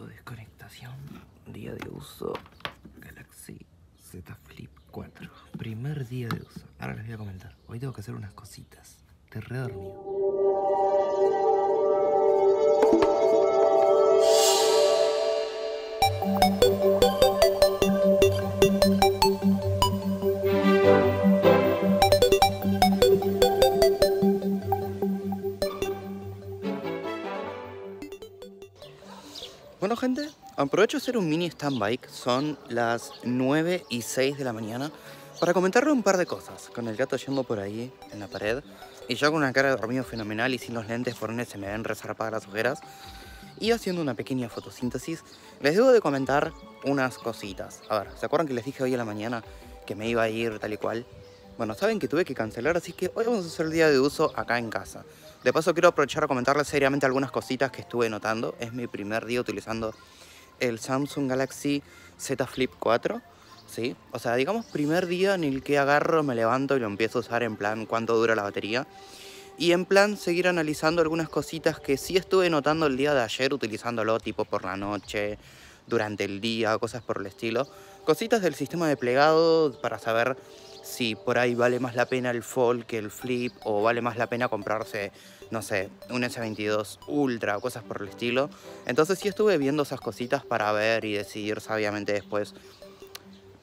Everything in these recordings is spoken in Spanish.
desconectación, día de uso, Galaxy Z Flip 4. Primer día de uso. Ahora les voy a comentar. Hoy tengo que hacer unas cositas. Te re dormido. aprovecho hacer un mini stand-bike, son las 9 y 6 de la mañana, para comentarle un par de cosas, con el gato yendo por ahí, en la pared, y yo con una cara de dormido fenomenal y sin los lentes por donde se me ven resarpadas las ojeras, y haciendo una pequeña fotosíntesis, les debo de comentar unas cositas. A ver, ¿se acuerdan que les dije hoy a la mañana que me iba a ir tal y cual? Bueno, saben que tuve que cancelar, así que hoy vamos a hacer el día de uso acá en casa. De paso quiero aprovechar a comentarles seriamente algunas cositas que estuve notando. Es mi primer día utilizando el Samsung Galaxy Z Flip 4. ¿sí? O sea, digamos primer día en el que agarro, me levanto y lo empiezo a usar en plan cuánto dura la batería. Y en plan seguir analizando algunas cositas que sí estuve notando el día de ayer utilizándolo tipo por la noche, durante el día, cosas por el estilo. Cositas del sistema de plegado para saber si por ahí vale más la pena el Fold que el Flip o vale más la pena comprarse no sé, un S22 Ultra o cosas por el estilo. Entonces sí estuve viendo esas cositas para ver y decidir sabiamente después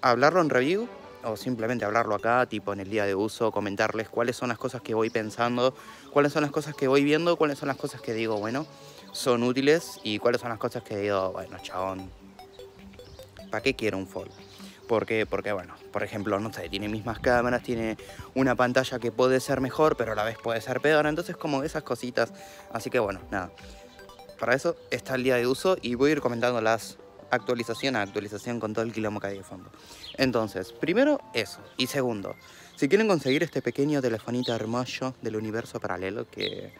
hablarlo en review o simplemente hablarlo acá, tipo en el día de uso, comentarles cuáles son las cosas que voy pensando, cuáles son las cosas que voy viendo, cuáles son las cosas que digo, bueno, son útiles y cuáles son las cosas que digo, bueno, chabón, ¿para qué quiero un folk? Porque, bueno, por ejemplo, no sé, tiene mismas cámaras, tiene una pantalla que puede ser mejor, pero a la vez puede ser peor. Entonces, como esas cositas. Así que, bueno, nada. Para eso está el día de uso y voy a ir comentando las actualizaciones, a actualización con todo el quilombo que hay de fondo. Entonces, primero eso. Y segundo, si quieren conseguir este pequeño telefonito hermoso del universo paralelo, que,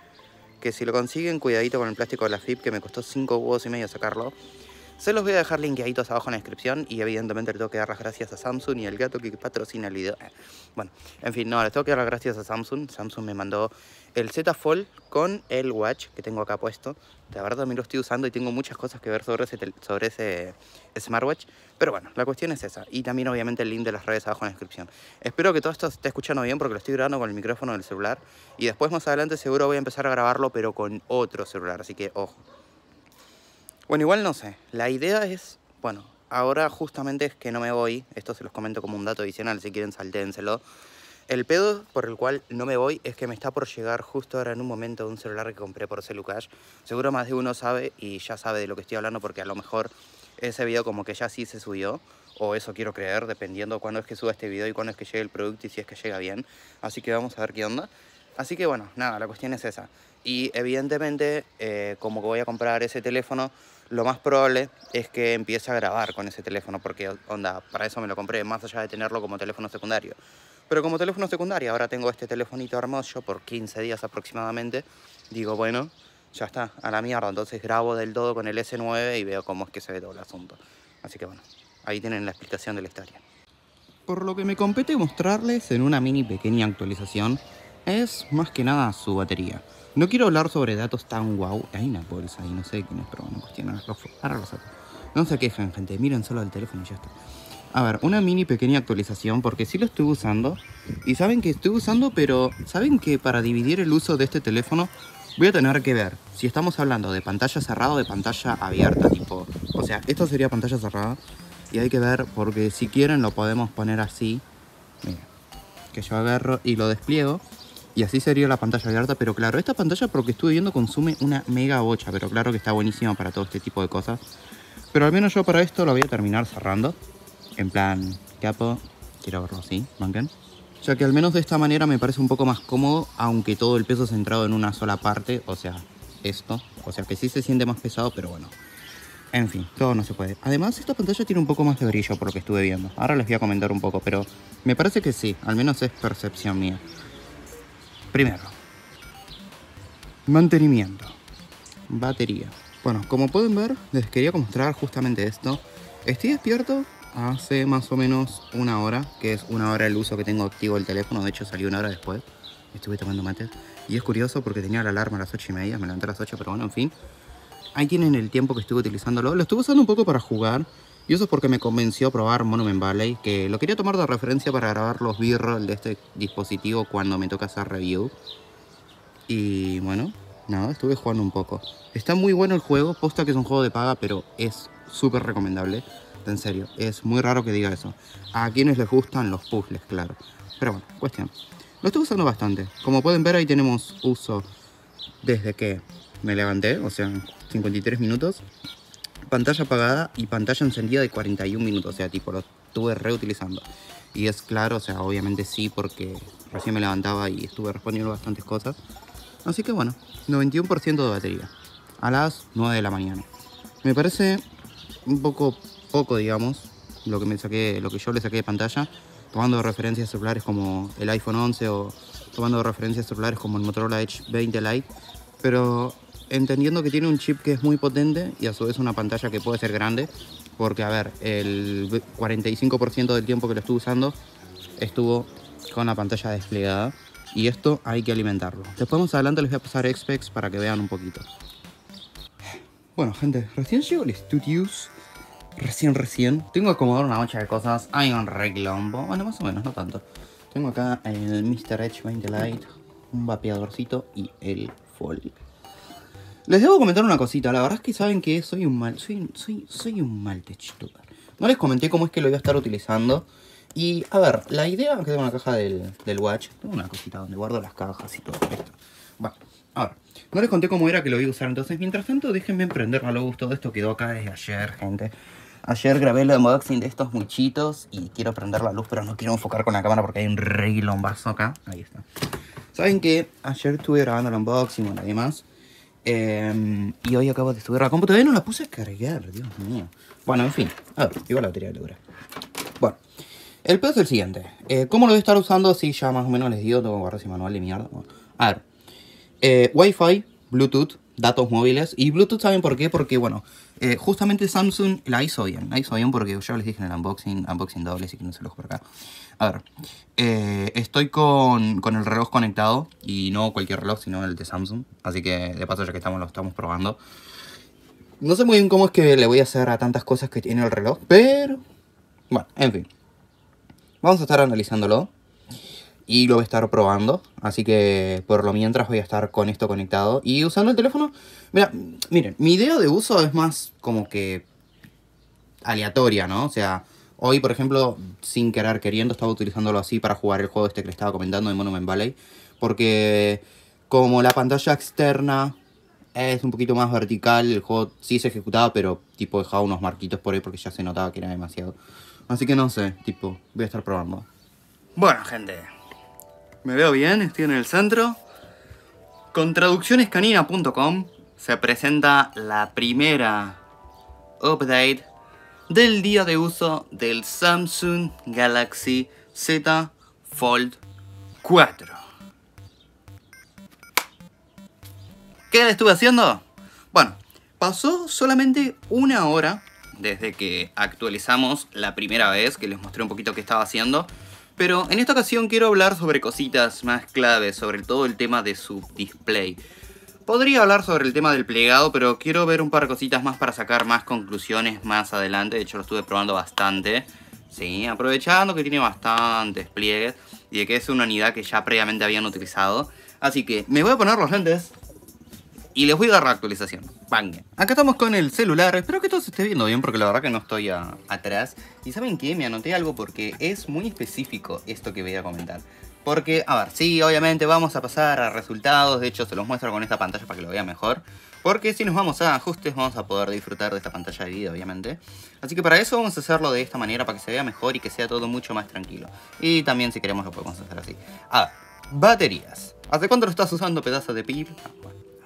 que si lo consiguen, cuidadito con el plástico de la FIP, que me costó 5 huevos y medio sacarlo. Se los voy a dejar linkeaditos abajo en la descripción y evidentemente le tengo que dar las gracias a Samsung y al gato que patrocina el video. Eh, bueno, en fin, no, les tengo que dar las gracias a Samsung. Samsung me mandó el Z Fold con el Watch que tengo acá puesto. De verdad también lo estoy usando y tengo muchas cosas que ver sobre ese, sobre ese smartwatch. Pero bueno, la cuestión es esa. Y también obviamente el link de las redes abajo en la descripción. Espero que todo esto esté escuchando bien porque lo estoy grabando con el micrófono del celular. Y después más adelante seguro voy a empezar a grabarlo pero con otro celular. Así que ojo. Bueno, igual no sé. La idea es, bueno, ahora justamente es que no me voy. Esto se los comento como un dato adicional, si quieren saltéenselo. El pedo por el cual no me voy es que me está por llegar justo ahora en un momento un celular que compré por Celucash. Seguro más de uno sabe y ya sabe de lo que estoy hablando porque a lo mejor ese video como que ya sí se subió, o eso quiero creer, dependiendo cuándo es que suba este video y cuándo es que llegue el producto y si es que llega bien. Así que vamos a ver qué onda. Así que bueno, nada, la cuestión es esa. Y evidentemente, eh, como que voy a comprar ese teléfono, lo más probable es que empiece a grabar con ese teléfono, porque onda, para eso me lo compré, más allá de tenerlo como teléfono secundario. Pero como teléfono secundario, ahora tengo este telefonito hermoso por 15 días aproximadamente, digo, bueno, ya está, a la mierda, entonces grabo del todo con el S9 y veo cómo es que se ve todo el asunto. Así que bueno, ahí tienen la explicación de la historia. Por lo que me compete mostrarles en una mini pequeña actualización, es más que nada su batería. No quiero hablar sobre datos tan guau. Hay una bolsa ahí, no sé quién es, pero bueno, cuestión, ahora los datos. No se quejan, gente, miren solo el teléfono y ya está. A ver, una mini pequeña actualización, porque si lo estoy usando. Y saben que estoy usando, pero saben que para dividir el uso de este teléfono voy a tener que ver si estamos hablando de pantalla cerrada o de pantalla abierta, tipo. O sea, esto sería pantalla cerrada. Y hay que ver, porque si quieren lo podemos poner así. Mira, que yo agarro y lo despliego. Y así sería la pantalla abierta, pero claro, esta pantalla porque estuve viendo consume una mega bocha, pero claro que está buenísima para todo este tipo de cosas. Pero al menos yo para esto lo voy a terminar cerrando. En plan, capo, quiero verlo así, manquen. Ya que al menos de esta manera me parece un poco más cómodo, aunque todo el peso centrado en una sola parte, o sea, esto. O sea que sí se siente más pesado, pero bueno. En fin, todo no se puede. Además, esta pantalla tiene un poco más de brillo por lo que estuve viendo. Ahora les voy a comentar un poco, pero me parece que sí, al menos es percepción mía. Primero, mantenimiento, batería. Bueno, como pueden ver, les quería mostrar justamente esto. Estoy despierto hace más o menos una hora, que es una hora el uso que tengo activo el teléfono. De hecho, salió una hora después. Estuve tomando mate, Y es curioso porque tenía la alarma a las 8 y media, me levanté a las 8, pero bueno, en fin. Ahí tienen el tiempo que estuve utilizándolo. Lo estuve usando un poco para jugar. Y eso es porque me convenció a probar Monument Valley, que lo quería tomar de referencia para grabar los b-roll de este dispositivo cuando me toca hacer review. Y bueno, nada, estuve jugando un poco. Está muy bueno el juego, posta que es un juego de paga, pero es súper recomendable. En serio, es muy raro que diga eso. A quienes les gustan los puzzles, claro. Pero bueno, cuestión. Lo estoy usando bastante. Como pueden ver, ahí tenemos uso desde que me levanté, o sea, 53 minutos pantalla apagada y pantalla encendida de 41 minutos. O sea, tipo, lo estuve reutilizando. Y es claro, o sea, obviamente sí, porque recién me levantaba y estuve respondiendo bastantes cosas. Así que bueno, 91% de batería. A las 9 de la mañana. Me parece un poco poco, digamos, lo que me saqué, lo que yo le saqué de pantalla, tomando referencias celulares como el iPhone 11 o tomando referencias celulares como el Motorola Edge 20 Lite, pero entendiendo que tiene un chip que es muy potente y a su vez una pantalla que puede ser grande, porque a ver, el 45% del tiempo que lo estuve usando estuvo con la pantalla desplegada y esto hay que alimentarlo. Después más adelante les voy a pasar Xpex e para que vean un poquito. Bueno gente, recién llego el Studios, recién recién. Tengo que una mancha de cosas, hay un reglombo bueno más o menos, no tanto. Tengo acá el Mr. Edge 20 un vapeadorcito y el Fold. Les debo comentar una cosita. La verdad es que saben que soy un mal. Soy, soy, soy un mal techito No les comenté cómo es que lo voy a estar utilizando. Y a ver, la idea que tengo una caja del, watch. Tengo una cosita donde guardo las cajas y todo esto. Bueno, a ver. No les conté cómo era que lo iba a usar. Entonces, mientras tanto, déjenme emprender a lo Todo esto quedó acá desde ayer, gente. Ayer grabé el unboxing de estos muchitos y quiero prender la luz, pero no quiero enfocar con la cámara porque hay un rey lombazo acá. Ahí está. Saben que ayer estuve grabando el unboxing y demás. Em, y hoy acabo de estudiar la computadora Todavía no la puse a cargar, Dios mío. Bueno, en fin. A ver, igual la batería dura. Bueno, el pedo es el siguiente. Eh, ¿Cómo lo voy a estar usando? Si ya más o menos les digo, tengo que guardar ese manual de mierda. a ver. Eh, Wi-Fi, Bluetooth, datos móviles. Y Bluetooth, ¿saben por qué? Porque, bueno, eh, justamente Samsung la hizo bien, la hizo bien porque ya les dije en el unboxing, unboxing doble, así que no se los por acá. A ver, eh, estoy con, con, el reloj conectado y no cualquier reloj, sino el de Samsung. Así que de paso ya que estamos lo estamos probando. No sé muy bien cómo es que le voy a hacer a tantas cosas que tiene el reloj, pero... Bueno, en fin. Vamos a estar analizándolo y lo voy a estar probando. Así que por lo mientras voy a estar con esto conectado y usando el teléfono. Mira, miren, mi idea de uso es más como que aleatoria, ¿no? O sea, hoy por ejemplo, sin querer queriendo, estaba utilizándolo así para jugar el juego este que les estaba comentando de Monument Valley. Porque como la pantalla externa es un poquito más vertical, el juego sí se ejecutaba, pero tipo dejaba unos marquitos por ahí porque ya se notaba que era demasiado. Así que no sé, tipo, voy a estar probando. Bueno, gente, me veo bien, estoy en el centro. Con traduccionescanina.com se presenta la primera update del día de uso del Samsung Galaxy Z Fold 4. ¿Qué estuve haciendo? Bueno, pasó solamente una hora desde que actualizamos la primera vez que les mostré un poquito qué estaba haciendo pero en esta ocasión quiero hablar sobre cositas más claves, sobre todo el tema de su display. Podría hablar sobre el tema del plegado, pero quiero ver un par de cositas más para sacar más conclusiones más adelante. De hecho, lo estuve probando bastante. Sí, aprovechando que tiene bastantes pliegues y de que es una unidad que ya previamente habían utilizado. Así que me voy a poner los lentes y les voy a dar la actualización. Bang. Acá estamos con el celular. Espero que todo se esté viendo bien porque la verdad que no estoy atrás. Y saben qué, me anoté algo porque es muy específico esto que voy a comentar. Porque, a ver, sí, obviamente vamos a pasar a resultados. De hecho, se los muestro con esta pantalla para que lo vean mejor. Porque si nos vamos a ajustes vamos a poder disfrutar de esta pantalla de vida, obviamente. Así que para eso vamos a hacerlo de esta manera para que se vea mejor y que sea todo mucho más tranquilo. Y también si queremos lo podemos hacer así. A ver baterías. ¿Hace cuánto lo estás usando pedazo de pip?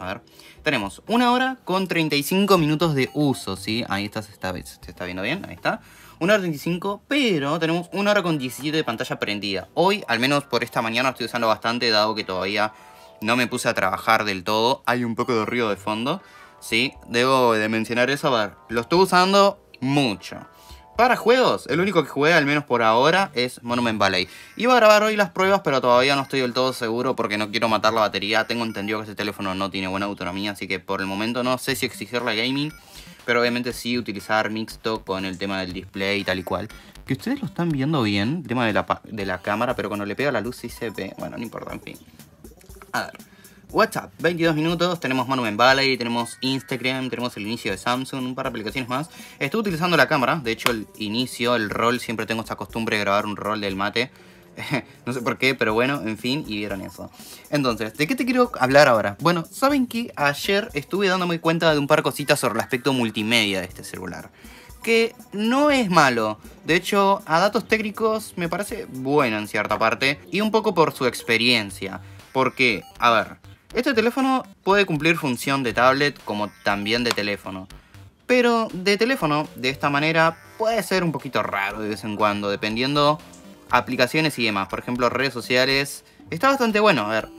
A ver, tenemos una hora con 35 minutos de uso, ¿sí? Ahí está, se está, está viendo bien, ahí está. Una hora 35, pero tenemos una hora con 17 de pantalla prendida. Hoy, al menos por esta mañana, estoy usando bastante, dado que todavía no me puse a trabajar del todo. Hay un poco de ruido de fondo, ¿sí? Debo de mencionar eso, a ver, lo estoy usando mucho. Para juegos, el único que juega, al menos por ahora, es Monument Valley. Iba a grabar hoy las pruebas, pero todavía no estoy del todo seguro porque no quiero matar la batería. Tengo entendido que este teléfono no tiene buena autonomía, así que por el momento no sé si exigirle gaming, pero obviamente sí utilizar Mixto con el tema del display y tal y cual. Que ustedes lo están viendo bien, el tema de la, de la cámara, pero cuando le pego la luz sí se ve. Bueno, no importa, en fin. A ver. WhatsApp, 22 minutos, tenemos Monument y tenemos Instagram, tenemos el inicio de Samsung, un par de aplicaciones más. Estuve utilizando la cámara, de hecho el inicio, el rol, siempre tengo esta costumbre de grabar un rol del mate. no sé por qué, pero bueno, en fin, y vieron eso. Entonces, ¿de qué te quiero hablar ahora? Bueno, saben que ayer estuve dándome cuenta de un par de cositas sobre el aspecto multimedia de este celular. Que no es malo. De hecho, a datos técnicos me parece bueno en cierta parte. Y un poco por su experiencia. Porque, a ver, este teléfono puede cumplir función de tablet como también de teléfono. Pero de teléfono, de esta manera, puede ser un poquito raro de vez en cuando, dependiendo aplicaciones y demás. Por ejemplo, redes sociales. Está bastante bueno. A ver,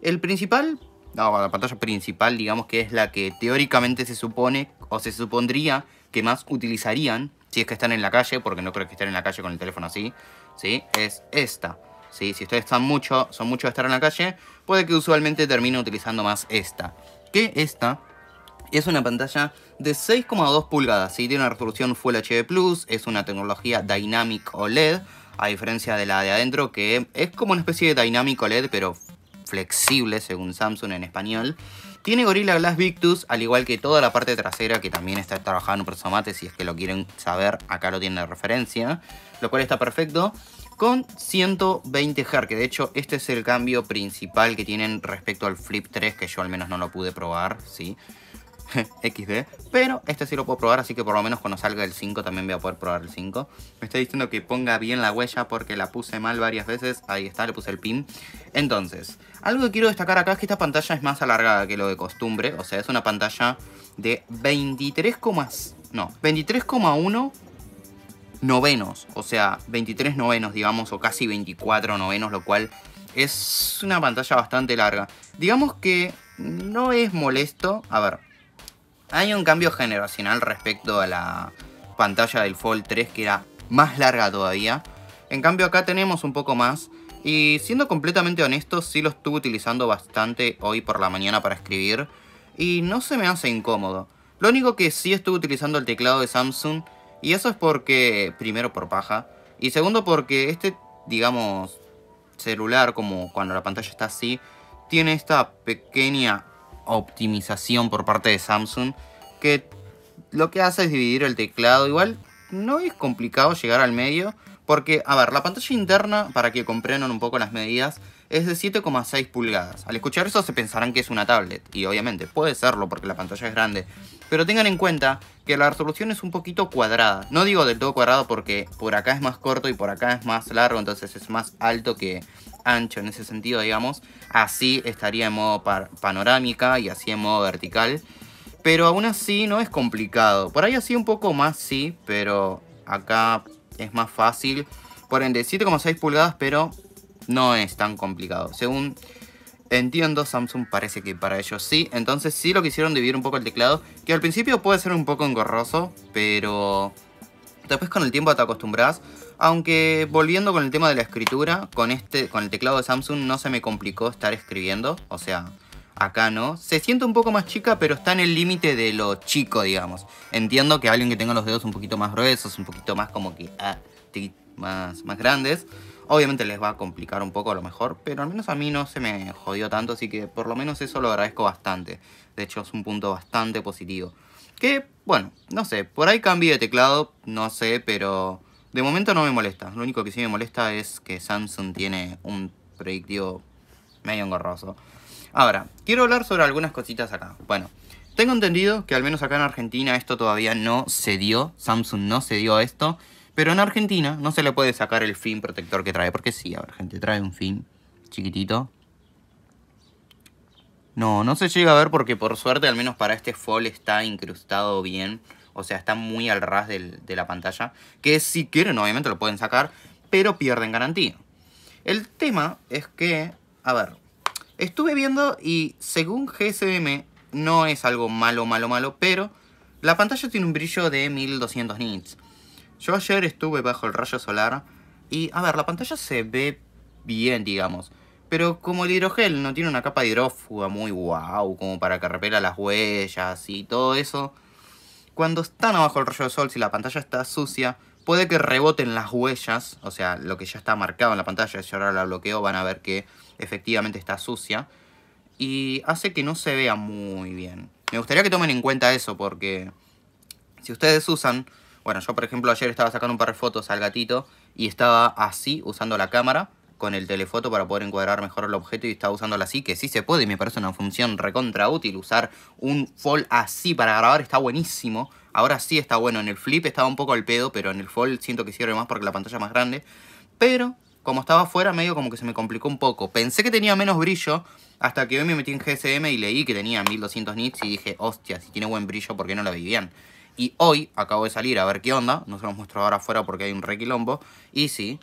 el principal, la pantalla principal, digamos que es la que teóricamente se supone o se supondría que más utilizarían si es que están en la calle, porque no creo que estén en la calle con el teléfono así, ¿sí? Es esta. ¿sí? Si ustedes están mucho, son muchos de estar en la calle, puede que usualmente termine utilizando más esta. Que esta es una pantalla de 6,2 pulgadas, ¿sí? tiene una resolución Full HD Plus, es una tecnología Dynamic OLED, a diferencia de la de adentro, que es como una especie de Dynamic OLED, pero flexible según Samsung en español. Tiene Gorilla Glass Victus, al igual que toda la parte trasera que también está trabajando en Presomate, si es que lo quieren saber, acá lo tiene de referencia, lo cual está perfecto con 120 Hz, que de hecho este es el cambio principal que tienen respecto al Flip 3, que yo al menos no lo pude probar, ¿sí? XD, pero este sí lo puedo probar, así que por lo menos cuando salga el 5 también voy a poder probar el 5. Me está diciendo que ponga bien la huella porque la puse mal varias veces, ahí está, le puse el pin. Entonces, algo que quiero destacar acá es que esta pantalla es más alargada que lo de costumbre, o sea, es una pantalla de 23, no, 23,1 novenos, o sea, 23 novenos, digamos, o casi 24 novenos, lo cual es una pantalla bastante larga. Digamos que no es molesto, a ver, hay un cambio generacional respecto a la pantalla del Fold 3 que era más larga todavía. En cambio acá tenemos un poco más. Y siendo completamente honesto, sí lo estuve utilizando bastante hoy por la mañana para escribir. Y no se me hace incómodo. Lo único que sí estuve utilizando el teclado de Samsung y eso es porque, primero por paja, y segundo porque este, digamos, celular, como cuando la pantalla está así, tiene esta pequeña optimización por parte de Samsung que lo que hace es dividir el teclado. Igual no es complicado llegar al medio porque, a ver, la pantalla interna, para que comprendan un poco las medidas, es de 7,6 pulgadas. Al escuchar eso se pensarán que es una tablet y obviamente puede serlo porque la pantalla es grande, pero tengan en cuenta que la resolución es un poquito cuadrada. No digo del todo cuadrado porque por acá es más corto y por acá es más largo, entonces es más alto que ancho en ese sentido, digamos. Así estaría en modo panorámica y así en modo vertical. Pero aún así no es complicado. Por ahí así un poco más sí, pero acá es más fácil. Por ende, 7,6 pulgadas, pero no es tan complicado. Según Entiendo, Samsung parece que para ellos sí, entonces sí lo quisieron dividir un poco el teclado, que al principio puede ser un poco engorroso, pero después con el tiempo te acostumbras. Aunque volviendo con el tema de la escritura, con, este, con el teclado de Samsung no se me complicó estar escribiendo, o sea, acá no. Se siente un poco más chica, pero está en el límite de lo chico, digamos. Entiendo que alguien que tenga los dedos un poquito más gruesos, un poquito más como que... Ah, más, más grandes, Obviamente les va a complicar un poco a lo mejor, pero al menos a mí no se me jodió tanto, así que por lo menos eso lo agradezco bastante. De hecho es un punto bastante positivo. Que, bueno, no sé, por ahí cambio de teclado, no sé, pero de momento no me molesta. Lo único que sí me molesta es que Samsung tiene un predictivo medio engorroso. Ahora, quiero hablar sobre algunas cositas acá. Bueno, tengo entendido que al menos acá en Argentina esto todavía no se dio. Samsung no se dio a esto. Pero en Argentina no se le puede sacar el film protector que trae, porque sí, a ver, gente, trae un fin chiquitito. No, no se llega a ver porque por suerte, al menos para este fall, está incrustado bien. O sea, está muy al ras de la pantalla. Que si quieren, obviamente lo pueden sacar, pero pierden garantía. El tema es que, a ver, estuve viendo y según GSM no es algo malo, malo, malo, pero la pantalla tiene un brillo de 1200 nits. Yo ayer estuve bajo el rayo solar y, a ver, la pantalla se ve bien, digamos. Pero como el hidrogel no tiene una capa hidrófuga muy guau, como para que repela las huellas y todo eso, cuando están abajo el rayo de sol, si la pantalla está sucia, puede que reboten las huellas, o sea, lo que ya está marcado en la pantalla, si ahora la bloqueo van a ver que efectivamente está sucia, y hace que no se vea muy bien. Me gustaría que tomen en cuenta eso, porque si ustedes usan bueno, yo por ejemplo ayer estaba sacando un par de fotos al gatito y estaba así usando la cámara con el telefoto para poder encuadrar mejor el objeto y estaba usándola así, que sí se puede y me parece una función recontra útil usar un fall así para grabar, está buenísimo. Ahora sí está bueno, en el flip estaba un poco al pedo, pero en el fall siento que sirve más porque la pantalla es más grande. Pero como estaba afuera medio como que se me complicó un poco. Pensé que tenía menos brillo hasta que hoy me metí en GSM y leí que tenía 1200 nits y dije, hostia, si tiene buen brillo, ¿por qué no la vivían? Y hoy acabo de salir a ver qué onda. No se los muestro ahora afuera porque hay un requilombo. Y sí,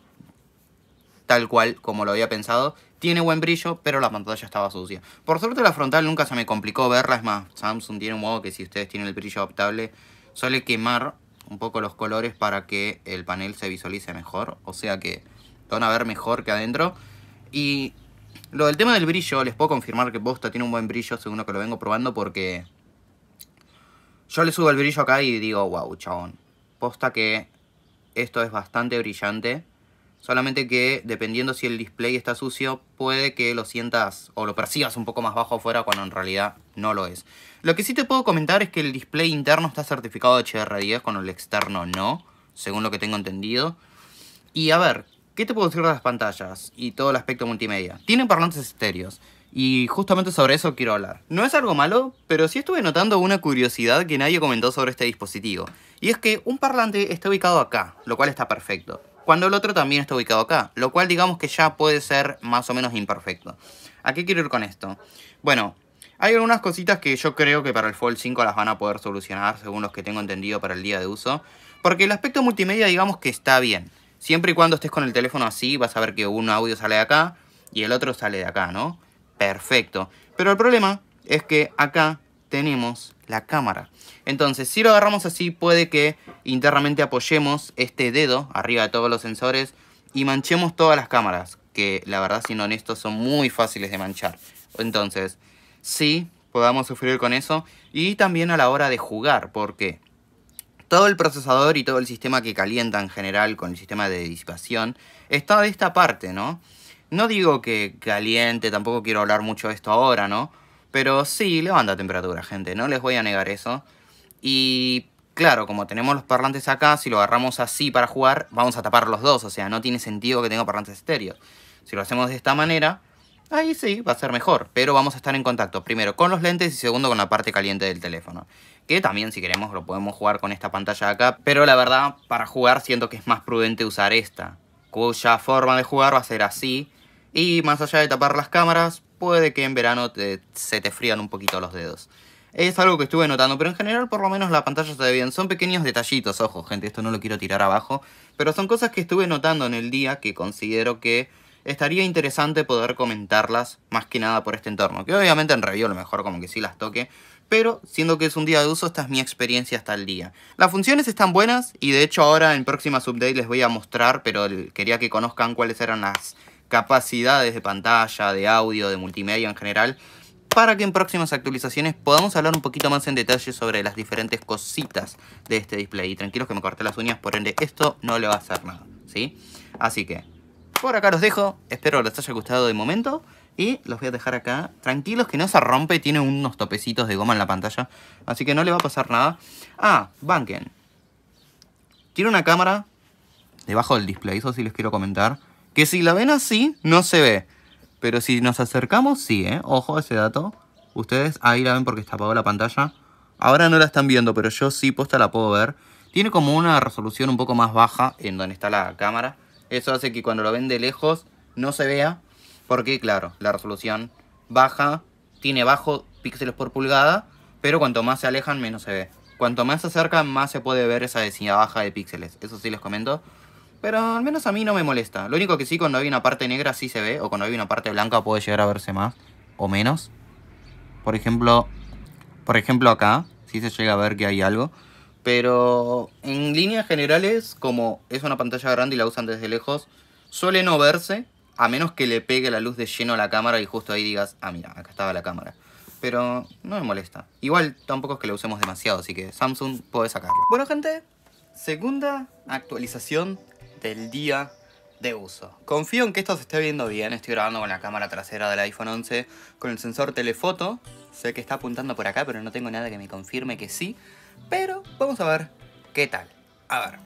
tal cual como lo había pensado. Tiene buen brillo, pero la pantalla estaba sucia. Por suerte la frontal nunca se me complicó verla. Es más, Samsung tiene un modo que si ustedes tienen el brillo adaptable, suele quemar un poco los colores para que el panel se visualice mejor. O sea que van a ver mejor que adentro. Y lo del tema del brillo, les puedo confirmar que Bosta tiene un buen brillo según lo que lo vengo probando porque yo le subo el brillo acá y digo, wow, chabón. Posta que esto es bastante brillante. Solamente que dependiendo si el display está sucio, puede que lo sientas o lo percibas un poco más bajo afuera cuando en realidad no lo es. Lo que sí te puedo comentar es que el display interno está certificado hdr 10 con el externo no, según lo que tengo entendido. Y a ver, ¿qué te puedo decir de las pantallas y todo el aspecto multimedia? Tienen parlantes estéreos. Y justamente sobre eso quiero hablar. No es algo malo, pero sí estuve notando una curiosidad que nadie comentó sobre este dispositivo. Y es que un parlante está ubicado acá, lo cual está perfecto. Cuando el otro también está ubicado acá, lo cual digamos que ya puede ser más o menos imperfecto. ¿A qué quiero ir con esto? Bueno, hay algunas cositas que yo creo que para el Fold 5 las van a poder solucionar, según los que tengo entendido para el día de uso. Porque el aspecto multimedia digamos que está bien. Siempre y cuando estés con el teléfono así, vas a ver que un audio sale de acá y el otro sale de acá, ¿no? perfecto. Pero el problema es que acá tenemos la cámara. Entonces, si lo agarramos así, puede que internamente apoyemos este dedo arriba de todos los sensores y manchemos todas las cámaras, que la verdad, siendo honestos, son muy fáciles de manchar. Entonces, sí, podamos sufrir con eso y también a la hora de jugar, porque todo el procesador y todo el sistema que calienta en general con el sistema de disipación está de esta parte, ¿no? No digo que caliente, tampoco quiero hablar mucho de esto ahora, ¿no? Pero sí, levanta temperatura, gente, no les voy a negar eso. Y claro, como tenemos los parlantes acá, si lo agarramos así para jugar, vamos a tapar los dos. O sea, no tiene sentido que tenga parlantes estéreos. Si lo hacemos de esta manera, ahí sí, va a ser mejor. Pero vamos a estar en contacto, primero con los lentes y segundo con la parte caliente del teléfono. Que también, si queremos, lo podemos jugar con esta pantalla de acá. Pero la verdad, para jugar siento que es más prudente usar esta. Cuya forma de jugar va a ser así. Y más allá de tapar las cámaras, puede que en verano se te frían un poquito los dedos. Es algo que estuve notando, pero en general por lo menos la pantalla se ve bien. Son pequeños detallitos, ojo gente, esto no lo quiero tirar abajo. Pero son cosas que estuve notando en el día que considero que estaría interesante poder comentarlas más que nada por este entorno. Que obviamente en review a lo mejor como que sí las toque. Pero siendo que es un día de uso, esta es mi experiencia hasta el día. Las funciones están buenas y de hecho ahora en próximas update les voy a mostrar, pero quería que conozcan cuáles eran las capacidades de pantalla, de audio, de multimedia en general, para que en próximas actualizaciones podamos hablar un poquito más en detalle sobre las diferentes cositas de este display. Y tranquilos que me corté las uñas, por ende esto no le va a hacer nada, ¿sí? Así que, por acá los dejo, espero les haya gustado de momento y los voy a dejar acá tranquilos que no se rompe, tiene unos topecitos de goma en la pantalla, así que no le va a pasar nada. Ah, banquen. Tiene una cámara debajo del display, eso sí les quiero comentar. Que si la ven así, no se ve. Pero si nos acercamos, sí, ¿eh? Ojo a ese dato. Ustedes ahí la ven porque está apagada la pantalla. Ahora no la están viendo, pero yo sí, posta la puedo ver. Tiene como una resolución un poco más baja en donde está la cámara. Eso hace que cuando lo ven de lejos no se vea. Porque, claro, la resolución baja, tiene bajo píxeles por pulgada. Pero cuanto más se alejan, menos se ve. Cuanto más se acercan, más se puede ver esa densidad baja de píxeles. Eso sí les comento. Pero al menos a mí no me molesta. Lo único que sí, cuando hay una parte negra sí se ve, o cuando hay una parte blanca puede llegar a verse más o menos. Por ejemplo, por ejemplo acá, sí se llega a ver que hay algo. Pero en líneas generales, como es una pantalla grande y la usan desde lejos, suele no verse, a menos que le pegue la luz de lleno a la cámara y justo ahí digas, ah, mira, acá estaba la cámara. Pero no me molesta. Igual tampoco es que la usemos demasiado, así que Samsung puede sacarlo. Bueno, gente, segunda actualización el día de uso. Confío en que esto se esté viendo bien. Estoy grabando con la cámara trasera del iPhone 11 con el sensor telefoto. Sé que está apuntando por acá, pero no tengo nada que me confirme que sí. Pero vamos a ver qué tal. A ver,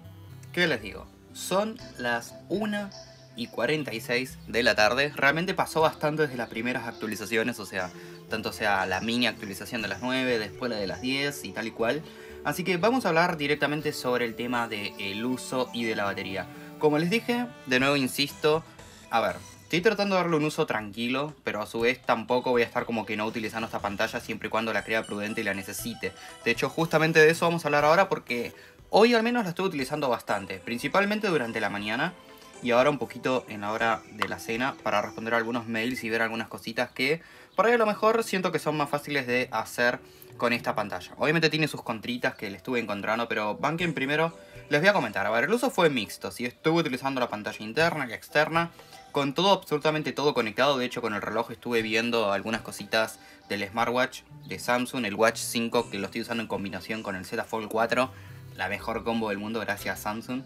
¿qué les digo? Son las 1 y 46 de la tarde. Realmente pasó bastante desde las primeras actualizaciones, o sea, tanto sea la mini actualización de las 9, después la de las 10 y tal y cual. Así que vamos a hablar directamente sobre el tema del uso y de la batería. Como les dije, de nuevo insisto, a ver, estoy tratando de darle un uso tranquilo, pero a su vez tampoco voy a estar como que no utilizando esta pantalla siempre y cuando la crea prudente y la necesite. De hecho, justamente de eso vamos a hablar ahora porque hoy al menos la estoy utilizando bastante, principalmente durante la mañana y ahora un poquito en la hora de la cena para responder algunos mails y ver algunas cositas que por ahí a lo mejor siento que son más fáciles de hacer con esta pantalla. Obviamente tiene sus contritas que le estuve encontrando, pero banquen primero les voy a comentar, a ver, el uso fue mixto, si estuve utilizando la pantalla interna, y externa, con todo, absolutamente todo conectado, de hecho con el reloj estuve viendo algunas cositas del smartwatch de Samsung, el Watch 5 que lo estoy usando en combinación con el Z Fold 4, la mejor combo del mundo gracias a Samsung.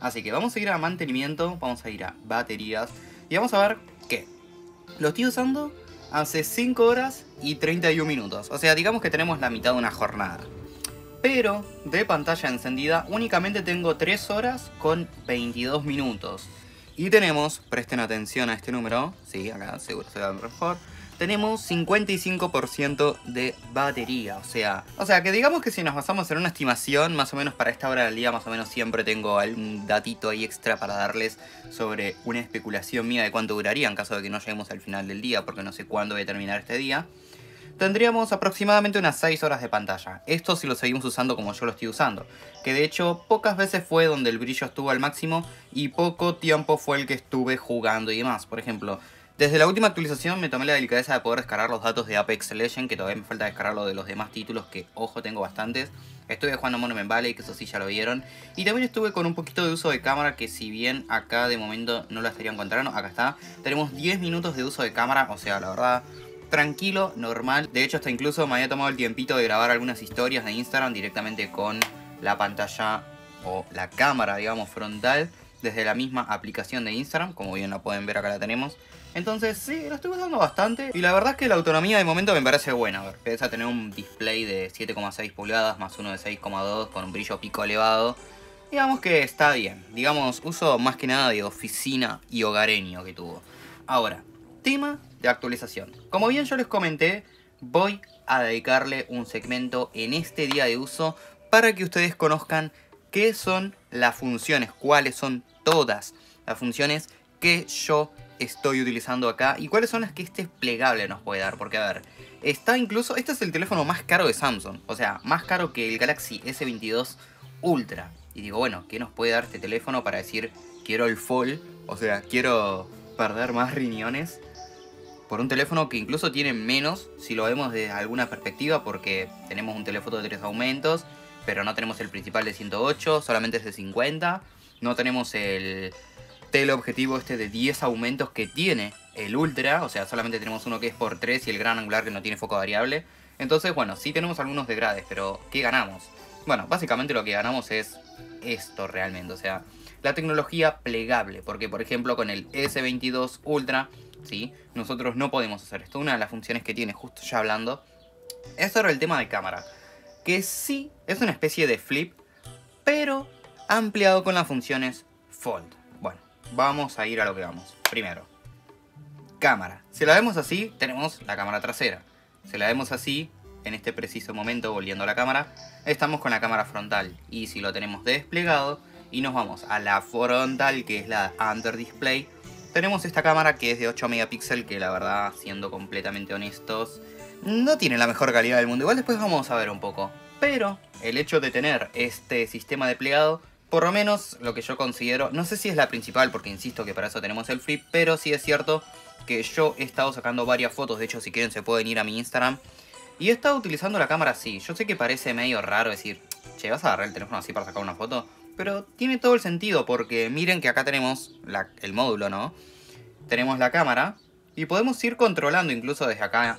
Así que vamos a ir a mantenimiento, vamos a ir a baterías y vamos a ver qué. lo estoy usando hace 5 horas y 31 minutos. O sea, digamos que tenemos la mitad de una jornada pero de pantalla encendida únicamente tengo 3 horas con 22 minutos. Y tenemos, presten atención a este número, sí, acá seguro se va mejor, tenemos 55% de batería, o sea, o sea que digamos que si nos basamos en una estimación, más o menos para esta hora del día, más o menos siempre tengo algún datito ahí extra para darles sobre una especulación mía de cuánto duraría en caso de que no lleguemos al final del día, porque no sé cuándo voy a terminar este día tendríamos aproximadamente unas 6 horas de pantalla. Esto si lo seguimos usando como yo lo estoy usando, que de hecho pocas veces fue donde el brillo estuvo al máximo y poco tiempo fue el que estuve jugando y demás. Por ejemplo, desde la última actualización me tomé la delicadeza de poder descargar los datos de Apex Legends, que todavía me falta descargar lo de los demás títulos, que ojo tengo bastantes. Estuve jugando Monument Valley, que eso sí ya lo vieron. Y también estuve con un poquito de uso de cámara, que si bien acá de momento no la estaría encontrando, acá está. Tenemos 10 minutos de uso de cámara, o sea, la verdad tranquilo, normal. De hecho, hasta incluso me había tomado el tiempito de grabar algunas historias de Instagram directamente con la pantalla o la cámara, digamos, frontal desde la misma aplicación de Instagram, como bien la pueden ver acá la tenemos. Entonces sí, lo estoy usando bastante y la verdad es que la autonomía de momento me parece buena. A ver, a tener un display de 7,6 pulgadas más uno de 6,2 con un brillo pico elevado. Digamos que está bien, digamos uso más que nada de oficina y hogareño que tuvo. Ahora, tema de actualización. Como bien yo les comenté, voy a dedicarle un segmento en este día de uso para que ustedes conozcan qué son las funciones, cuáles son todas las funciones que yo estoy utilizando acá y cuáles son las que este plegable nos puede dar. Porque, a ver, está incluso, este es el teléfono más caro de Samsung, o sea, más caro que el Galaxy S22 Ultra. Y digo, bueno, ¿qué nos puede dar este teléfono para decir quiero el fall O sea, quiero perder más riñones por un teléfono que incluso tiene menos si lo vemos de alguna perspectiva porque tenemos un teléfono de tres aumentos, pero no tenemos el principal de 108, solamente es de 50, no tenemos el teleobjetivo este de 10 aumentos que tiene el ultra, o sea, solamente tenemos uno que es por 3 y el gran angular que no tiene foco variable. Entonces, bueno, sí tenemos algunos degrades, pero ¿qué ganamos? Bueno, básicamente lo que ganamos es esto realmente, o sea, la tecnología plegable, porque por ejemplo con el S22 Ultra nosotros no podemos hacer esto. Una de las funciones que tiene, justo ya hablando, es sobre el tema de cámara. Que sí es una especie de flip, pero ampliado con las funciones fold. Bueno, vamos a ir a lo que vamos. Primero, cámara. Si la vemos así, tenemos la cámara trasera. Si la vemos así, en este preciso momento, volviendo a la cámara, estamos con la cámara frontal. Y si lo tenemos desplegado y nos vamos a la frontal, que es la under display, tenemos esta cámara que es de 8 megapíxeles, que la verdad, siendo completamente honestos, no tiene la mejor calidad del mundo. Igual después vamos a ver un poco. Pero el hecho de tener este sistema de plegado, por lo menos lo que yo considero, no sé si es la principal, porque insisto que para eso tenemos el flip, pero sí es cierto que yo he estado sacando varias fotos, de hecho si quieren se pueden ir a mi Instagram, y he estado utilizando la cámara así. Yo sé que parece medio raro decir, che, ¿vas a agarrar el teléfono así para sacar una foto? Pero tiene todo el sentido porque miren que acá tenemos el módulo, ¿no? Tenemos la cámara y podemos ir controlando incluso desde acá.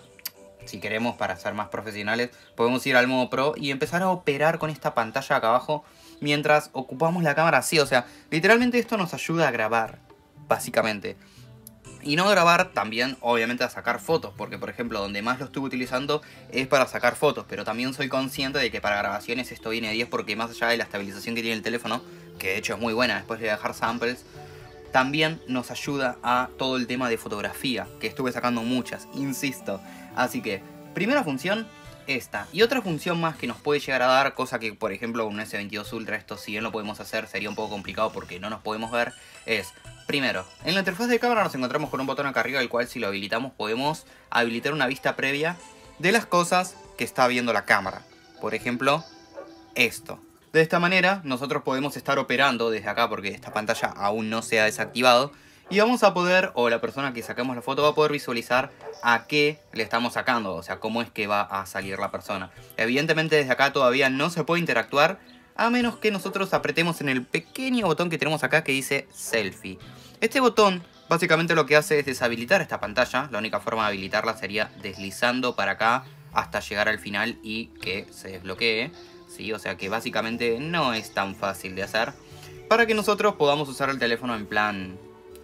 Si queremos, para ser más profesionales, podemos ir al modo pro y empezar a operar con esta pantalla acá abajo mientras ocupamos la cámara así. O sea, literalmente esto nos ayuda a grabar, básicamente. Y no grabar también, obviamente, a sacar fotos, porque por ejemplo, donde más lo estuve utilizando es para sacar fotos, pero también soy consciente de que para grabaciones esto viene a 10 porque más allá de la estabilización que tiene el teléfono, que de hecho es muy buena, después de dejar samples, también nos ayuda a todo el tema de fotografía, que estuve sacando muchas, insisto. Así que, primera función, esta. Y otra función más que nos puede llegar a dar, cosa que por ejemplo con un S22 Ultra esto si bien lo podemos hacer sería un poco complicado porque no nos podemos ver, es Primero, en la interfaz de cámara nos encontramos con un botón acá arriba, el cual si lo habilitamos podemos habilitar una vista previa de las cosas que está viendo la cámara. Por ejemplo, esto. De esta manera nosotros podemos estar operando desde acá porque esta pantalla aún no se ha desactivado y vamos a poder, o la persona que sacamos la foto va a poder visualizar a qué le estamos sacando, o sea, cómo es que va a salir la persona. Evidentemente desde acá todavía no se puede interactuar, a menos que nosotros apretemos en el pequeño botón que tenemos acá que dice selfie. Este botón básicamente lo que hace es deshabilitar esta pantalla, la única forma de habilitarla sería deslizando para acá hasta llegar al final y que se desbloquee, ¿sí? o sea que básicamente no es tan fácil de hacer, para que nosotros podamos usar el teléfono en plan,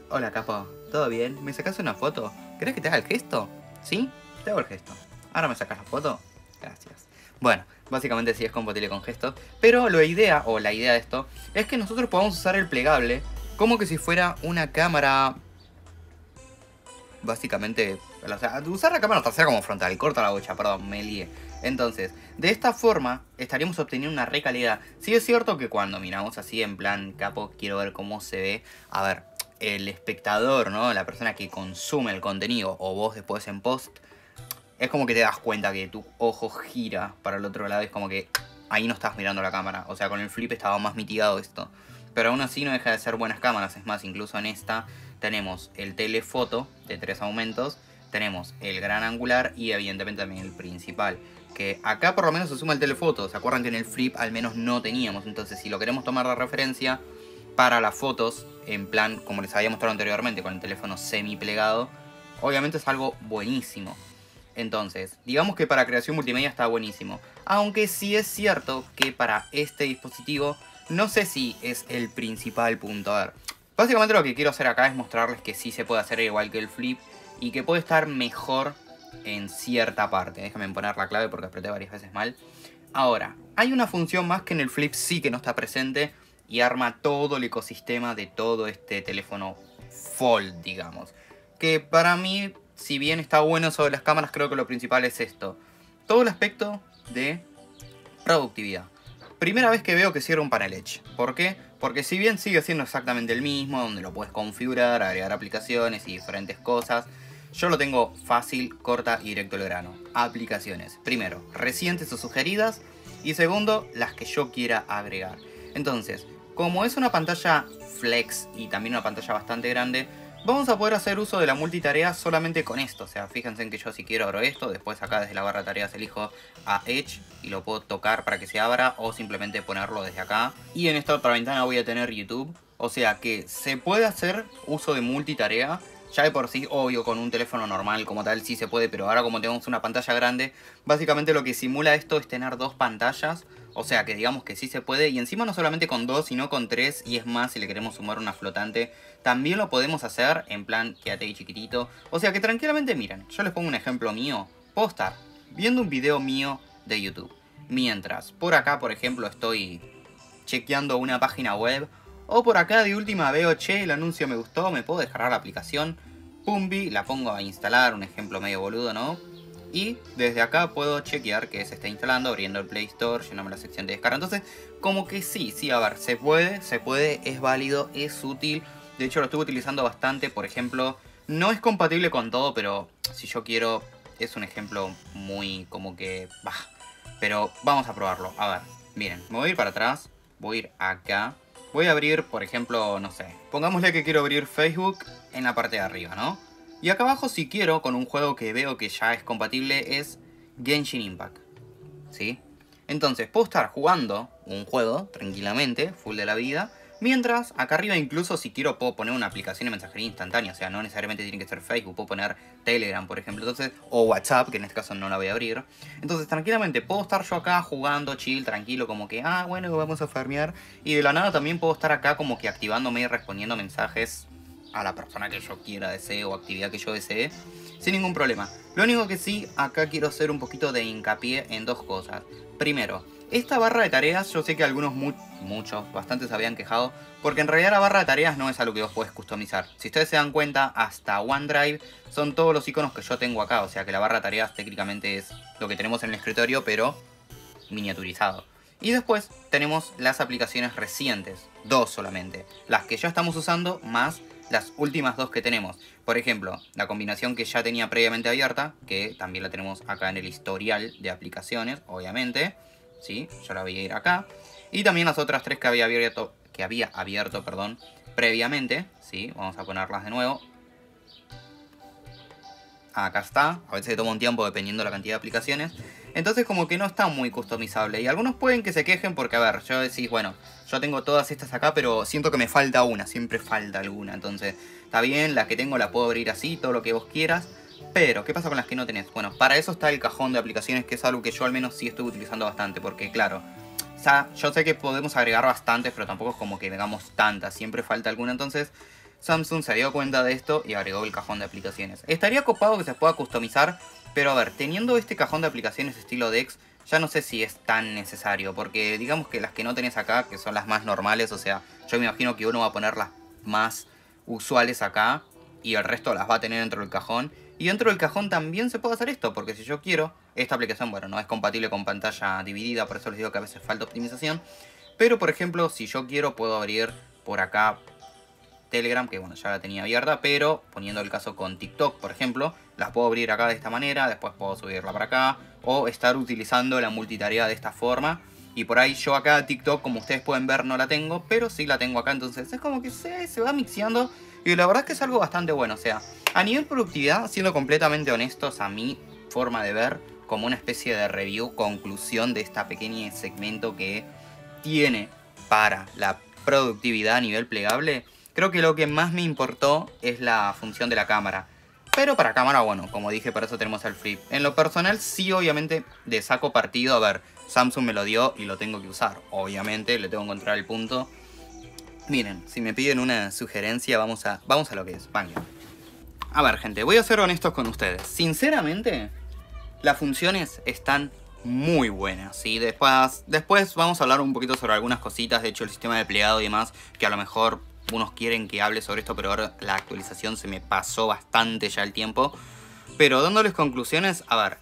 hola capo, ¿todo bien? ¿Me sacas una foto? ¿Crees que te haga el gesto? ¿Sí? Te hago el gesto. ¿Ahora me sacas la foto? Gracias. Bueno, Básicamente sí es compatible con gestos. Pero la idea, o la idea de esto, es que nosotros podamos usar el plegable como que si fuera una cámara... Básicamente, usar la cámara trasera como frontal, corta la bocha, perdón, me lié. Entonces, de esta forma estaríamos obteniendo una recalidad. Si es cierto que cuando miramos así en plan, capo, quiero ver cómo se ve. A ver, el espectador, ¿no? La persona que consume el contenido o vos después en post es como que te das cuenta que tu ojo gira para el otro lado. Es como que ahí no estás mirando la cámara. O sea, con el flip estaba más mitigado esto. Pero aún así no deja de ser buenas cámaras. Es más, incluso en esta tenemos el telefoto de tres aumentos. Tenemos el gran angular y evidentemente también el principal. Que acá por lo menos se suma el telefoto. ¿Se acuerdan que en el flip al menos no teníamos? Entonces si lo queremos tomar de referencia para las fotos, en plan como les había mostrado anteriormente, con el teléfono semi plegado, obviamente es algo buenísimo. Entonces, digamos que para creación multimedia está buenísimo. Aunque sí es cierto que para este dispositivo no sé si es el principal punto. A ver, básicamente lo que quiero hacer acá es mostrarles que sí se puede hacer igual que el flip y que puede estar mejor en cierta parte. Déjame poner la clave porque apreté varias veces mal. Ahora, hay una función más que en el flip sí que no está presente y arma todo el ecosistema de todo este teléfono fold, digamos. Que para mí si bien está bueno sobre las cámaras, creo que lo principal es esto. Todo el aspecto de productividad. Primera vez que veo que cierra un panel Edge. ¿Por qué? Porque si bien sigue siendo exactamente el mismo, donde lo puedes configurar, agregar aplicaciones y diferentes cosas, yo lo tengo fácil, corta y directo al grano. Aplicaciones. Primero, recientes o sugeridas. Y segundo, las que yo quiera agregar. Entonces, como es una pantalla flex y también una pantalla bastante grande, Vamos a poder hacer uso de la multitarea solamente con esto, o sea, fíjense en que yo si quiero abro esto, después acá desde la barra de tareas elijo a Edge y lo puedo tocar para que se abra o simplemente ponerlo desde acá. Y en esta otra ventana voy a tener YouTube, o sea que se puede hacer uso de multitarea, ya de por sí, obvio, con un teléfono normal como tal sí se puede, pero ahora como tenemos una pantalla grande, básicamente lo que simula esto es tener dos pantallas, o sea que digamos que sí se puede. Y encima no solamente con dos, sino con tres. Y es más, si le queremos sumar una flotante, también lo podemos hacer en plan quédate ahí chiquitito. O sea que tranquilamente miren, yo les pongo un ejemplo mío. Puedo viendo un video mío de YouTube. Mientras, por acá, por ejemplo, estoy chequeando una página web. O por acá de última veo, che, el anuncio me gustó, me puedo descargar la aplicación. Pumbi, la pongo a instalar, un ejemplo medio boludo, ¿no? y desde acá puedo chequear que se está instalando, abriendo el Play Store, llenando la sección de descarga. Entonces, como que sí, sí, a ver, se puede, se puede, es válido, es útil. De hecho, lo estuve utilizando bastante, por ejemplo, no es compatible con todo, pero si yo quiero, es un ejemplo muy como que, bah, pero vamos a probarlo. A ver, miren, me voy a ir para atrás, voy a ir acá. Voy a abrir, por ejemplo, no sé, pongámosle que quiero abrir Facebook en la parte de arriba, ¿no? Y acá abajo si quiero, con un juego que veo que ya es compatible, es Genshin Impact. ¿Sí? Entonces, puedo estar jugando un juego tranquilamente, full de la vida. Mientras, acá arriba incluso si quiero puedo poner una aplicación de mensajería instantánea. O sea, no necesariamente tiene que ser Facebook, puedo poner Telegram, por ejemplo. Entonces, o WhatsApp, que en este caso no la voy a abrir. Entonces, tranquilamente, puedo estar yo acá jugando, chill, tranquilo, como que, ah, bueno, vamos a farmear. Y de la nada también puedo estar acá como que activándome y respondiendo mensajes a la persona que yo quiera, desee o actividad que yo desee, sin ningún problema. Lo único que sí, acá quiero hacer un poquito de hincapié en dos cosas. Primero, esta barra de tareas, yo sé que algunos, muchos, bastantes habían quejado, porque en realidad la barra de tareas no es algo que vos podés customizar. Si ustedes se dan cuenta, hasta OneDrive son todos los iconos que yo tengo acá, o sea que la barra de tareas técnicamente es lo que tenemos en el escritorio, pero miniaturizado. Y después tenemos las aplicaciones recientes, dos solamente, las que ya estamos usando más las últimas dos que tenemos. Por ejemplo, la combinación que ya tenía previamente abierta, que también la tenemos acá en el historial de aplicaciones, obviamente. ¿Sí? Yo la voy a ir acá. Y también las otras tres que había abierto, que había abierto perdón, previamente. ¿Sí? Vamos a ponerlas de nuevo. Acá está. A veces toma un tiempo dependiendo la cantidad de aplicaciones. Entonces como que no está muy customizable. Y algunos pueden que se quejen porque, a ver, yo decís, bueno, yo tengo todas estas acá, pero siento que me falta una, siempre falta alguna. Entonces, está bien, la que tengo la puedo abrir así, todo lo que vos quieras. Pero, ¿qué pasa con las que no tenés? Bueno, para eso está el cajón de aplicaciones, que es algo que yo al menos sí estoy utilizando bastante, porque claro, yo sé que podemos agregar bastantes, pero tampoco es como que tengamos tantas, siempre falta alguna, entonces Samsung se dio cuenta de esto y agregó el cajón de aplicaciones. Estaría copado que se pueda customizar pero a ver, teniendo este cajón de aplicaciones estilo DEX, ya no sé si es tan necesario, porque digamos que las que no tenés acá, que son las más normales, o sea, yo me imagino que uno va a poner las más usuales acá y el resto las va a tener dentro del cajón. Y dentro del cajón también se puede hacer esto, porque si yo quiero, esta aplicación, bueno, no es compatible con pantalla dividida, por eso les digo que a veces falta optimización. Pero, por ejemplo, si yo quiero, puedo abrir por acá Telegram, que bueno, ya la tenía abierta, pero poniendo el caso con TikTok, por ejemplo, las puedo abrir acá de esta manera, después puedo subirla para acá, o estar utilizando la multitarea de esta forma. Y por ahí yo acá TikTok, como ustedes pueden ver, no la tengo, pero sí la tengo acá, entonces es como que se, va mixeando. Y la verdad es que es algo bastante bueno, o sea, a nivel productividad, siendo completamente honestos, a mi forma de ver, como una especie de review, conclusión de esta pequeño segmento que tiene para la productividad a nivel plegable, creo que lo que más me importó es la función de la cámara. Pero para cámara, bueno, como dije, para eso tenemos el flip. En lo personal, sí, obviamente, de saco partido. A ver, Samsung me lo dio y lo tengo que usar. Obviamente, le tengo que encontrar el punto. Miren, si me piden una sugerencia, vamos a, vamos a lo que es. Vale. A ver, gente, voy a ser honestos con ustedes. Sinceramente, las funciones están muy buenas. ¿sí? Después, después vamos a hablar un poquito sobre algunas cositas, de hecho, el sistema de plegado y demás, que a lo mejor unos quieren que hable sobre esto, pero ahora la actualización se me pasó bastante ya el tiempo. Pero dándoles conclusiones, a ver,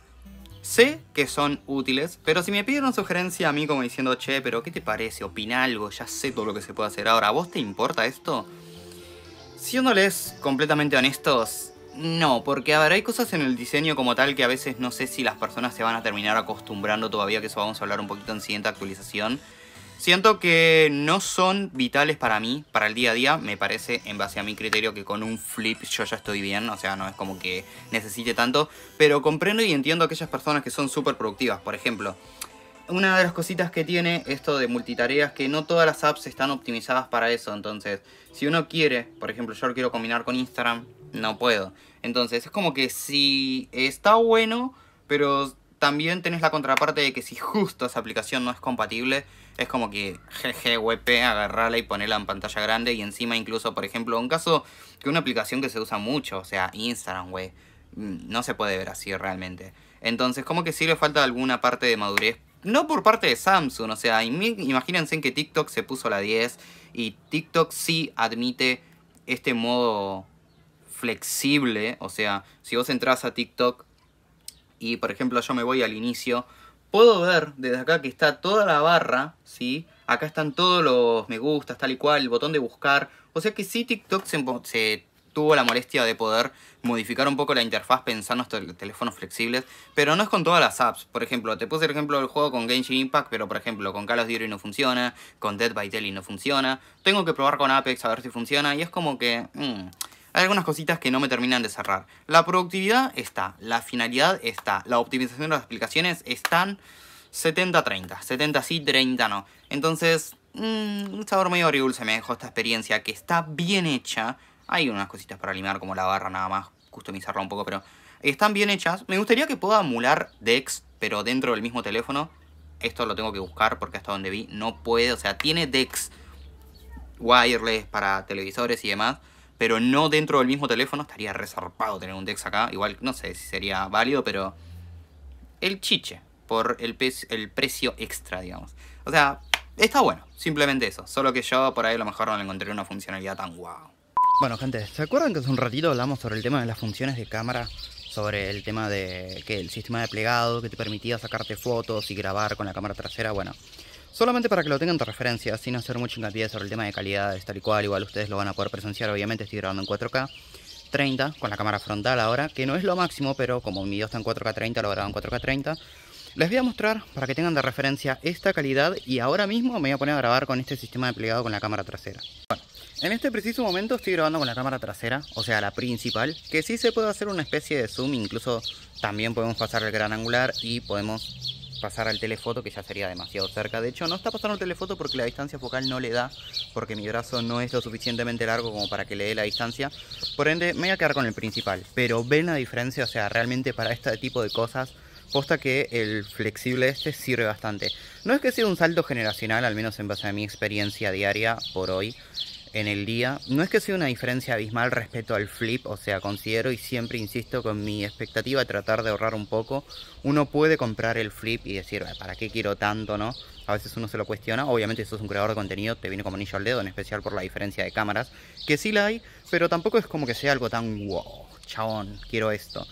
sé que son útiles, pero si me piden sugerencia a mí como diciendo, che, pero ¿qué te parece? Opina algo, ya sé todo lo que se puede hacer ahora, ¿a vos te importa esto? Siéndoles completamente honestos, no, porque a ver, hay cosas en el diseño como tal que a veces no sé si las personas se van a terminar acostumbrando todavía, que eso vamos a hablar un poquito en siguiente actualización. Siento que no son vitales para mí, para el día a día. Me parece, en base a mi criterio, que con un flip yo ya estoy bien. O sea, no es como que necesite tanto. Pero comprendo y entiendo a aquellas personas que son súper productivas. Por ejemplo, una de las cositas que tiene esto de multitareas, que no todas las apps están optimizadas para eso. Entonces, si uno quiere, por ejemplo, yo lo quiero combinar con Instagram, no puedo. Entonces, es como que si está bueno, pero también tenés la contraparte de que si justo esa aplicación no es compatible, es como que WP, agarrarla y ponerla en pantalla grande. Y encima, incluso, por ejemplo, un caso que una aplicación que se usa mucho, o sea, Instagram, güey, mm, no se puede ver así realmente. Entonces, como que sí le falta alguna parte de madurez. No por parte de Samsung, o sea, imagínense en que TikTok se puso la 10 y TikTok sí admite este modo flexible. O sea, si vos entras a TikTok y, por ejemplo, yo me voy al inicio puedo ver desde acá que está toda la barra, ¿sí? Acá están todos los me gustas, tal y cual, el botón de buscar. O sea que sí, TikTok se, tuvo la molestia de poder modificar un poco la interfaz pensando en teléfonos flexibles, pero no es con todas las apps. Por ejemplo, te puse el ejemplo del juego con Genshin Impact, pero por ejemplo con Call of Duty no funciona, con Dead by Telly no funciona. Tengo que probar con Apex a ver si funciona y es como que... Mm, hay algunas cositas que no me terminan de cerrar. La productividad está, la finalidad está, la optimización de las aplicaciones están 70-30, 70 sí, 30 no. Entonces, mm, un sabor medio agridulce me dejó esta experiencia que está bien hecha. Hay unas cositas para limar como la barra nada más, customizarla un poco, pero están bien hechas. Me gustaría que pueda emular Dex, pero dentro del mismo teléfono. Esto lo tengo que buscar porque hasta donde vi no puede, o sea, tiene Dex wireless para televisores y demás pero no dentro del mismo teléfono. Estaría resarpado tener un DeX acá. Igual no sé si sería válido, pero el chiche por el, el precio extra, digamos. O sea, está bueno, simplemente eso. Solo que yo por ahí a lo mejor no encontré una funcionalidad tan guau. Bueno, gente, ¿se acuerdan que hace un ratito hablamos sobre el tema de las funciones de cámara? Sobre el tema de que el sistema de plegado que te permitía sacarte fotos y grabar con la cámara trasera. Bueno, Solamente para que lo tengan de referencia, sin hacer mucho hincapié sobre el tema de calidad, de tal y cual, igual ustedes lo van a poder presenciar, obviamente estoy grabando en 4K 30 con la cámara frontal ahora, que no es lo máximo, pero como mi video está en 4K 30, lo grabo en 4K 30. Les voy a mostrar, para que tengan de referencia, esta calidad y ahora mismo me voy a poner a grabar con este sistema de plegado con la cámara trasera. Bueno, en este preciso momento estoy grabando con la cámara trasera, o sea la principal, que sí se puede hacer una especie de zoom, incluso también podemos pasar el gran angular y podemos pasar al telefoto, que ya sería demasiado cerca. De hecho, no está pasando el telefoto porque la distancia focal no le da, porque mi brazo no es lo suficientemente largo como para que le dé la distancia. Por ende, me voy a quedar con el principal. Pero ven la diferencia, o sea, realmente para este tipo de cosas, posta que el flexible este sirve bastante. No es que sea un salto generacional, al menos en base a mi experiencia diaria por hoy en el día. No es que sea una diferencia abismal respecto al flip, o sea, considero y siempre insisto con mi expectativa de tratar de ahorrar un poco. Uno puede comprar el flip y decir, ¿para qué quiero tanto, no? A veces uno se lo cuestiona. Obviamente, si sos un creador de contenido, te viene como anillo al dedo, en especial por la diferencia de cámaras, que sí la hay, pero tampoco es como que sea algo tan wow, chabón, quiero esto.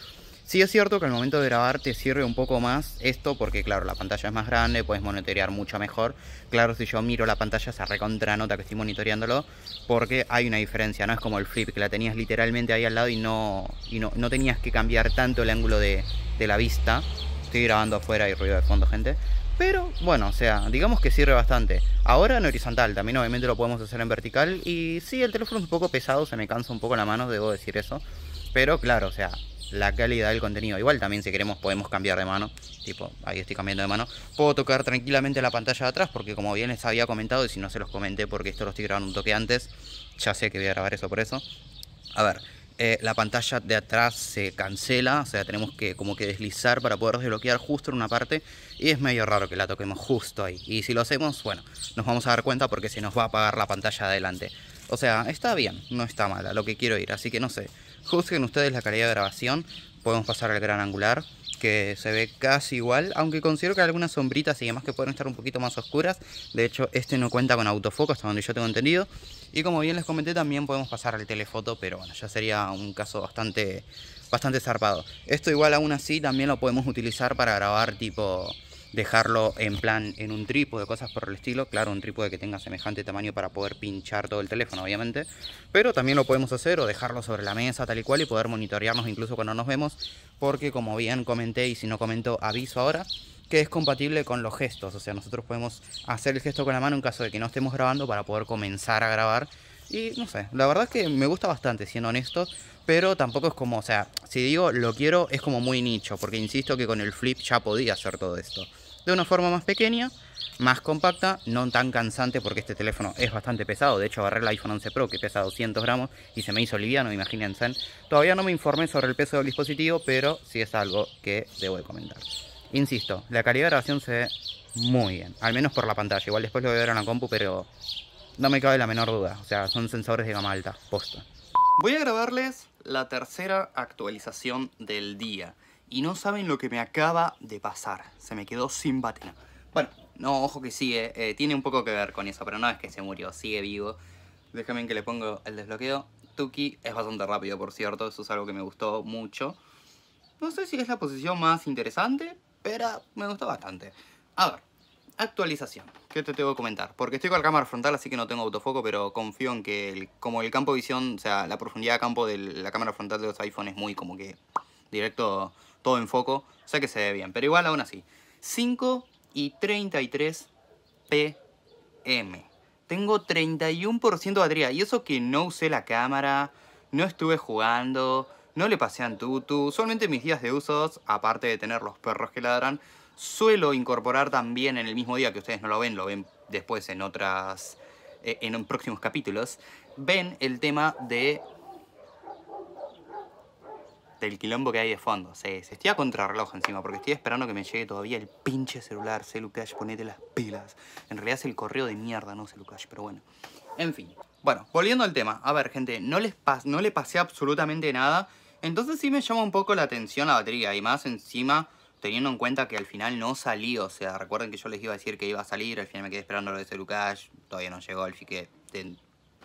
Sí es cierto que al momento de grabar te sirve un poco más esto porque claro, la pantalla es más grande, puedes monitorear mucho mejor. Claro, si yo miro la pantalla se recontra nota que estoy monitoreándolo porque hay una diferencia, no es como el flip que la tenías literalmente ahí al lado y no no, tenías que cambiar tanto el ángulo de, de la vista. Estoy grabando afuera y ruido de fondo, gente. Pero bueno, o sea, digamos que sirve bastante. Ahora en horizontal, también obviamente lo podemos hacer en vertical. Y sí, el teléfono es un poco pesado, se me cansa un poco la mano, debo decir eso. Pero claro, o sea, la calidad del contenido. Igual también si queremos podemos cambiar de mano. Tipo, ahí estoy cambiando de mano. Puedo tocar tranquilamente la pantalla de atrás porque como bien les había comentado y si no se los comenté porque esto lo estoy grabando un toque antes, ya sé que voy a grabar eso por eso. A ver, eh, la pantalla de atrás se cancela, o sea, tenemos que como que deslizar para poder desbloquear justo en una parte y es medio raro que la toquemos justo ahí. Y si lo hacemos, bueno, nos vamos a dar cuenta porque se nos va a apagar la pantalla de adelante. O sea, está bien, no está mala, lo que quiero ir, así que no sé. Juzguen ustedes la calidad de grabación. Podemos pasar al gran angular, que se ve casi igual, aunque considero que algunas sombritas y demás que pueden estar un poquito más oscuras. De hecho, este no cuenta con autofoco, hasta donde yo tengo entendido. Y como bien les comenté, también podemos pasar al telefoto, pero bueno, ya sería un caso bastante, bastante zarpado. Esto igual aún así también lo podemos utilizar para grabar tipo dejarlo en plan en un trípode, cosas por el estilo. Claro, un trípode que tenga semejante tamaño para poder pinchar todo el teléfono, obviamente. Pero también lo podemos hacer o dejarlo sobre la mesa tal y cual y poder monitorearnos incluso cuando nos vemos. Porque como bien comenté y si no comento aviso ahora, que es compatible con los gestos. O sea, nosotros podemos hacer el gesto con la mano en caso de que no estemos grabando para poder comenzar a grabar. Y no sé, la verdad es que me gusta bastante, siendo honesto, pero tampoco es como, o sea, si digo lo quiero, es como muy nicho, porque insisto que con el flip ya podía hacer todo esto de una forma más pequeña, más compacta, no tan cansante porque este teléfono es bastante pesado. De hecho, agarré el iPhone 11 Pro que pesa 200 gramos y se me hizo liviano, imagínense. Todavía no me informé sobre el peso del dispositivo, pero sí es algo que debo de comentar. Insisto, la calidad de grabación se ve muy bien, al menos por la pantalla. Igual después lo voy a ver en la compu, pero no me cabe la menor duda. O sea, son sensores de gama alta, posta. Voy a grabarles la tercera actualización del día. Y no saben lo que me acaba de pasar. Se me quedó sin batería. Bueno, no, ojo que sigue. Eh, tiene un poco que ver con eso, pero no es que se murió, sigue vivo. Déjame que le pongo el desbloqueo. Tuki es bastante rápido, por cierto. Eso es algo que me gustó mucho. No sé si es la posición más interesante, pero me gustó bastante. A ver, actualización. ¿Qué te tengo que comentar? Porque estoy con la cámara frontal, así que no tengo autofoco, pero confío en que como el campo de visión, o sea, la profundidad de campo de la cámara frontal de los iPhones es muy como que directo todo en foco. O sea que se ve bien, pero igual aún así. 5 y 33 pm. Tengo 31% de batería. Y eso que no usé la cámara, no estuve jugando, no le pasé a tutu. Solamente mis días de usos, aparte de tener los perros que ladran, suelo incorporar también en el mismo día que ustedes no lo ven, lo ven después en otras eh, en próximos capítulos, ven el tema de del quilombo que hay de fondo. Sí, se estoy a contrarreloj encima porque estoy esperando que me llegue todavía el pinche celular. Celucash, ponete las pilas. En realidad es el correo de mierda, no Celu pero bueno. En fin. Bueno, volviendo al tema. A ver, gente, no, les no le pasé absolutamente nada. Entonces sí me llama un poco la atención la batería. Y más encima, teniendo en cuenta que al final no salió, O sea, recuerden que yo les iba a decir que iba a salir. Al final me quedé esperando lo de Celucash. Todavía no llegó, así que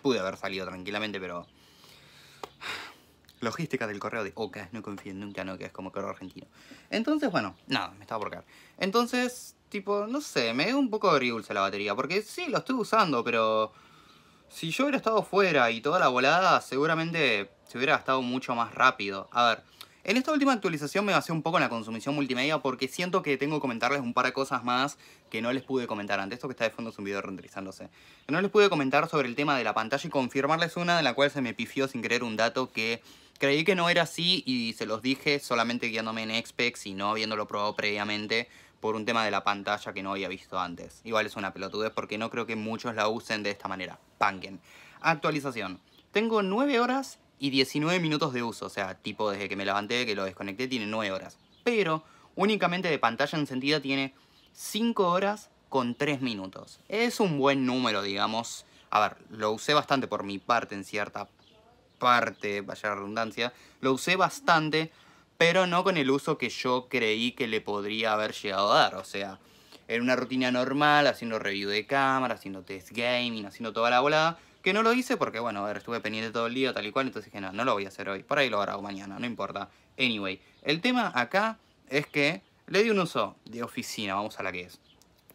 pude haber salido tranquilamente, pero logística del correo de Ocas, oh, no confíen nunca en es como correo argentino. Entonces, bueno, nada, me estaba por caer. Entonces, tipo, no sé, me dio un poco de ribulse la batería, porque sí, lo estoy usando, pero si yo hubiera estado fuera y toda la volada, seguramente se hubiera gastado mucho más rápido. A ver, en esta última actualización me basé un poco en la consumición multimedia porque siento que tengo que comentarles un par de cosas más que no les pude comentar antes. Esto que está de fondo es un video renderizándose. No les pude comentar sobre el tema de la pantalla y confirmarles una de la cual se me pifió sin querer un dato que Creí que no era así y se los dije solamente guiándome en XPEX y no habiéndolo probado previamente por un tema de la pantalla que no había visto antes. Igual es una pelotudez porque no creo que muchos la usen de esta manera. Panken. Actualización. Tengo 9 horas y 19 minutos de uso, o sea, tipo desde que me levanté, que lo desconecté, tiene 9 horas. Pero únicamente de pantalla encendida tiene 5 horas con 3 minutos. Es un buen número, digamos. A ver, lo usé bastante por mi parte en cierta parte, vaya redundancia, lo usé bastante, pero no con el uso que yo creí que le podría haber llegado a dar. O sea, en una rutina normal, haciendo review de cámara, haciendo test gaming, haciendo toda la volada, que no lo hice porque, bueno, a ver, estuve pendiente todo el día, tal y cual, entonces dije, no, no lo voy a hacer hoy, por ahí lo hago mañana, no importa. Anyway, el tema acá es que le di un uso de oficina, vamos a la que es.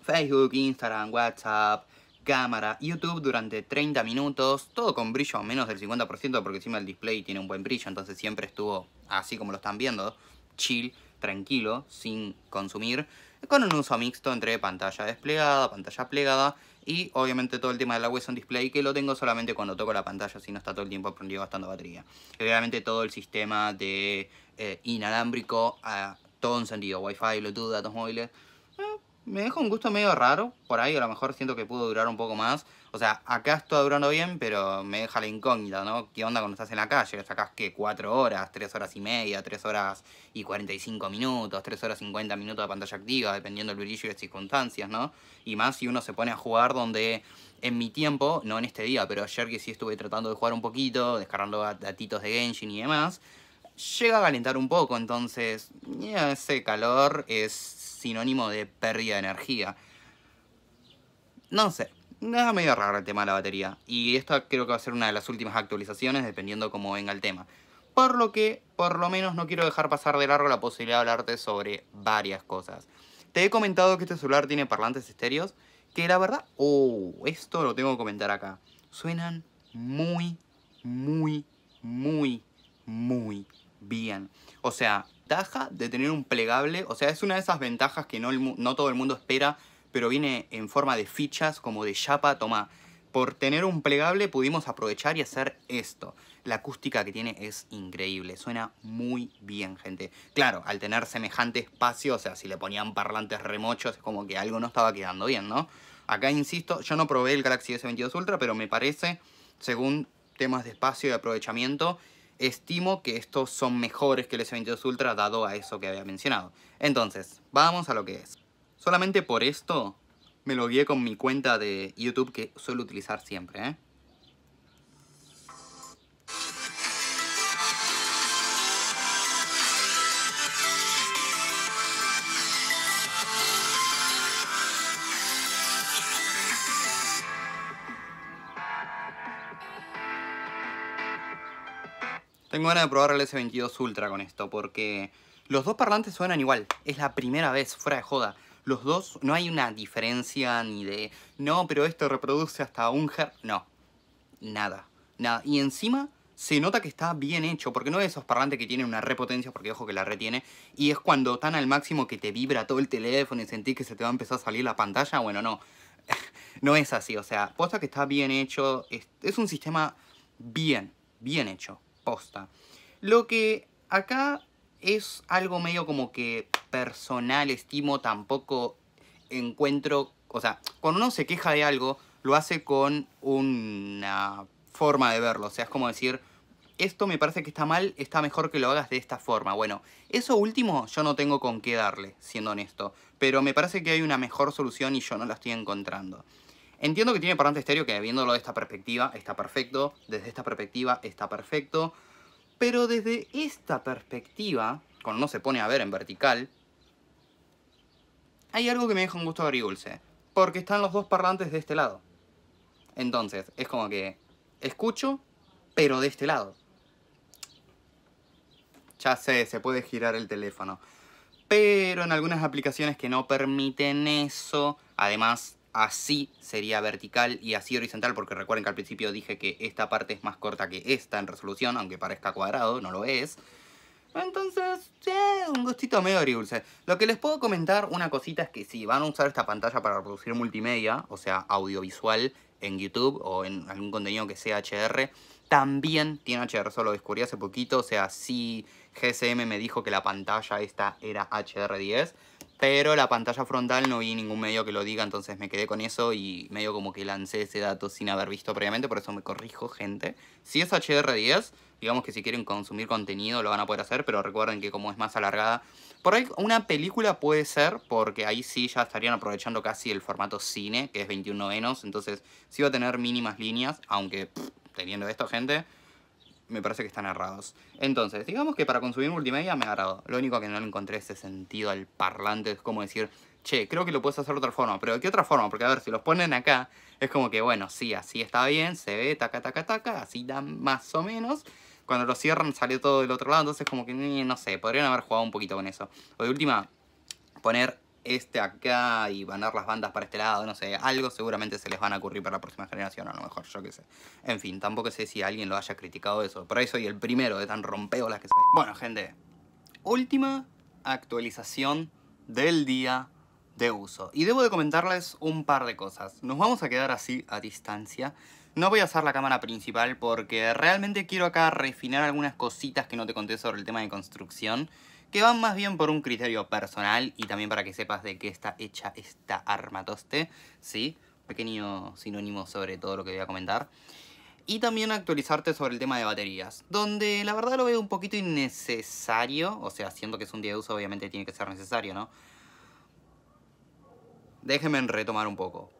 Facebook, Instagram, WhatsApp, cámara, YouTube durante 30 minutos, todo con brillo menos del 50% porque encima el display tiene un buen brillo, entonces siempre estuvo así como lo están viendo, chill, tranquilo, sin consumir, con un uso mixto entre pantalla desplegada, pantalla plegada y obviamente todo el tema de la on Display que lo tengo solamente cuando toco la pantalla, si no está todo el tiempo prendido gastando batería. obviamente todo el sistema de eh, inalámbrico, a ah, todo encendido, Wi-Fi, Bluetooth, datos móviles, eh, me deja un gusto medio raro, por ahí a lo mejor siento que pudo durar un poco más. O sea, acá está durando bien, pero me deja la incógnita, ¿no? ¿Qué onda cuando estás en la calle? ¿Sacás que ¿Cuatro horas? ¿Tres horas y media? ¿Tres horas y 45 minutos? ¿Tres horas y 50 minutos de pantalla activa? Dependiendo del brillo y las circunstancias, ¿no? Y más si uno se pone a jugar donde en mi tiempo, no en este día, pero ayer que sí estuve tratando de jugar un poquito, descargando datitos de Genshin y demás, llega a calentar un poco, entonces eh, ese calor es sinónimo de pérdida de energía. No sé, es medio raro el tema de la batería. Y esta creo que va a ser una de las últimas actualizaciones, dependiendo cómo venga el tema. Por lo que, por lo menos, no quiero dejar pasar de largo la posibilidad de hablarte sobre varias cosas. Te he comentado que este celular tiene parlantes estéreos, que la verdad, oh, esto lo tengo que comentar acá. Suenan muy, muy, muy, muy bien. O sea, de tener un plegable, o sea, es una de esas ventajas que no, no todo el mundo espera, pero viene en forma de fichas, como de chapa, toma. Por tener un plegable pudimos aprovechar y hacer esto. La acústica que tiene es increíble, suena muy bien, gente. Claro, al tener semejante espacio, o sea, si le ponían parlantes remochos, es como que algo no estaba quedando bien, ¿no? Acá, insisto, yo no probé el Galaxy S22 Ultra, pero me parece, según temas de espacio y aprovechamiento, estimo que estos son mejores que el S22 Ultra dado a eso que había mencionado. Entonces, vamos a lo que es. Solamente por esto me lo guié con mi cuenta de YouTube que suelo utilizar siempre, ¿eh? Tengo ganas de probar el S22 Ultra con esto, porque los dos parlantes suenan igual. Es la primera vez, fuera de joda. Los dos, no hay una diferencia ni de, no, pero esto reproduce hasta un her... No, nada, nada. Y encima se nota que está bien hecho, porque no es esos parlantes que tienen una repotencia, porque ojo que la retiene, y es cuando tan al máximo que te vibra todo el teléfono y sentís que se te va a empezar a salir la pantalla. Bueno, no, no es así. O sea, cosa que está bien hecho, es un sistema bien, bien hecho. Lo que acá es algo medio como que personal, estimo, tampoco encuentro, o sea, cuando uno se queja de algo, lo hace con una forma de verlo, o sea, es como decir, esto me parece que está mal, está mejor que lo hagas de esta forma. Bueno, eso último yo no tengo con qué darle, siendo honesto, pero me parece que hay una mejor solución y yo no la estoy encontrando. Entiendo que tiene parlante estéreo, que viéndolo de esta perspectiva está perfecto, desde esta perspectiva está perfecto, pero desde esta perspectiva, cuando no se pone a ver en vertical, hay algo que me deja un gusto agridulce, porque están los dos parlantes de este lado. Entonces, es como que escucho, pero de este lado. Ya sé, se puede girar el teléfono. Pero en algunas aplicaciones que no permiten eso, además así sería vertical y así horizontal, porque recuerden que al principio dije que esta parte es más corta que esta en resolución, aunque parezca cuadrado, no lo es. Entonces, eh, un gustito medio agridulce. Lo que les puedo comentar, una cosita, es que si van a usar esta pantalla para producir multimedia, o sea, audiovisual en YouTube o en algún contenido que sea HR, también tiene HR, solo descubrí hace poquito, o sea, sí GSM me dijo que la pantalla esta era HR10, pero la pantalla frontal no vi ningún medio que lo diga, entonces me quedé con eso y medio como que lancé ese dato sin haber visto previamente, por eso me corrijo, gente. Si es HDR10, digamos que si quieren consumir contenido lo van a poder hacer, pero recuerden que como es más alargada, por ahí una película puede ser, porque ahí sí ya estarían aprovechando casi el formato cine, que es 21 novenos, entonces sí va a tener mínimas líneas, aunque teniendo esto, gente me parece que están errados. Entonces, digamos que para consumir multimedia me ha agrado Lo único que no le encontré ese sentido al parlante es como decir, che, creo que lo puedes hacer de otra forma. Pero ¿de qué otra forma? Porque a ver, si los ponen acá, es como que, bueno, sí, así está bien, se ve, taca, taca, taca, así da más o menos. Cuando lo cierran sale todo del otro lado, entonces como que, no sé, podrían haber jugado un poquito con eso. O de última, poner este acá y banar las bandas para este lado, no sé, algo seguramente se les van a ocurrir para la próxima generación, a lo mejor, yo qué sé. En fin, tampoco sé si alguien lo haya criticado eso, por ahí soy el primero de tan rompeolas que soy. Bueno, gente, última actualización del día de uso. Y debo de comentarles un par de cosas. Nos vamos a quedar así a distancia. No voy a usar la cámara principal porque realmente quiero acá refinar algunas cositas que no te conté sobre el tema de construcción que van más bien por un criterio personal y también para que sepas de qué está hecha esta armatoste, ¿sí? Pequeño sinónimo sobre todo lo que voy a comentar. Y también actualizarte sobre el tema de baterías, donde la verdad lo veo un poquito innecesario, o sea, siendo que es un día de uso, obviamente tiene que ser necesario, ¿no? Déjenme retomar un poco.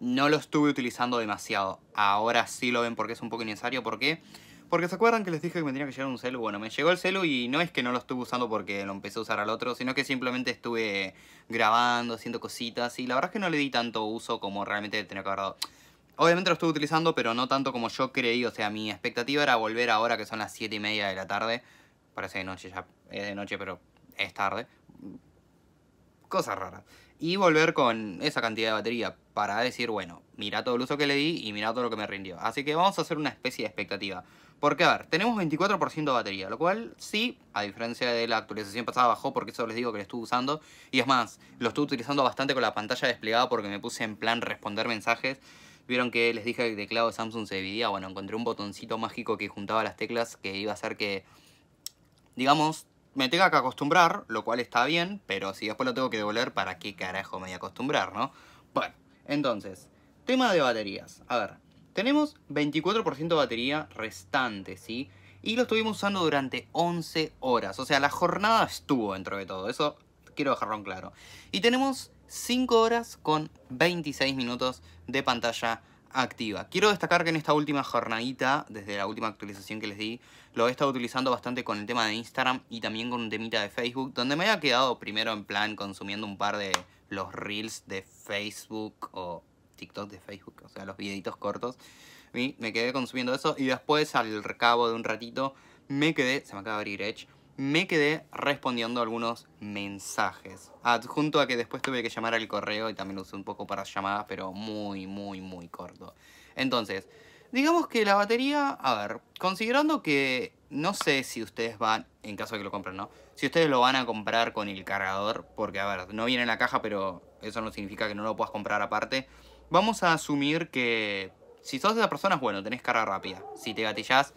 No lo estuve utilizando demasiado. Ahora sí lo ven porque es un poco innecesario. ¿Por qué? Porque porque se acuerdan que les dije que me tenía que llegar un celu. Bueno, me llegó el celu y no es que no lo estuve usando porque lo empecé a usar al otro, sino que simplemente estuve grabando, haciendo cositas. Y la verdad es que no le di tanto uso como realmente tenía que haber dado. Obviamente lo estuve utilizando, pero no tanto como yo creí. O sea, mi expectativa era volver ahora que son las 7 y media de la tarde. Parece de noche ya. Es de noche, pero es tarde. cosa rara y volver con esa cantidad de batería para decir, bueno, mira todo el uso que le di y mira todo lo que me rindió. Así que vamos a hacer una especie de expectativa. Porque, a ver, tenemos 24% de batería, lo cual sí, a diferencia de la actualización pasada, bajó porque eso les digo que lo estuve usando. Y es más, lo estuve utilizando bastante con la pantalla desplegada porque me puse en plan responder mensajes. Vieron que les dije que el teclado de Samsung se dividía. Bueno, encontré un botoncito mágico que juntaba las teclas que iba a hacer que, digamos, me tenga que acostumbrar, lo cual está bien, pero si después lo tengo que devolver, ¿para qué carajo me voy a acostumbrar, no? Bueno, entonces, tema de baterías. A ver, tenemos 24% de batería restante, ¿sí? Y lo estuvimos usando durante 11 horas. O sea, la jornada estuvo dentro de todo. Eso quiero dejarlo en claro. Y tenemos 5 horas con 26 minutos de pantalla activa. Quiero destacar que en esta última jornadita, desde la última actualización que les di, lo he estado utilizando bastante con el tema de Instagram y también con un temita de Facebook, donde me había quedado primero en plan consumiendo un par de los reels de Facebook o TikTok de Facebook, o sea, los videitos cortos. Y me quedé consumiendo eso y después al cabo de un ratito me quedé, se me acaba de abrir Edge, me quedé respondiendo algunos mensajes. Adjunto a que después tuve que llamar al correo y también lo usé un poco para llamadas, pero muy, muy, muy corto. Entonces, digamos que la batería, a ver, considerando que no sé si ustedes van, en caso de que lo compren, ¿no? Si ustedes lo van a comprar con el cargador, porque a ver, no viene en la caja, pero eso no significa que no lo puedas comprar aparte. Vamos a asumir que si sos de esas personas, bueno, tenés carga rápida. Si te gatillás,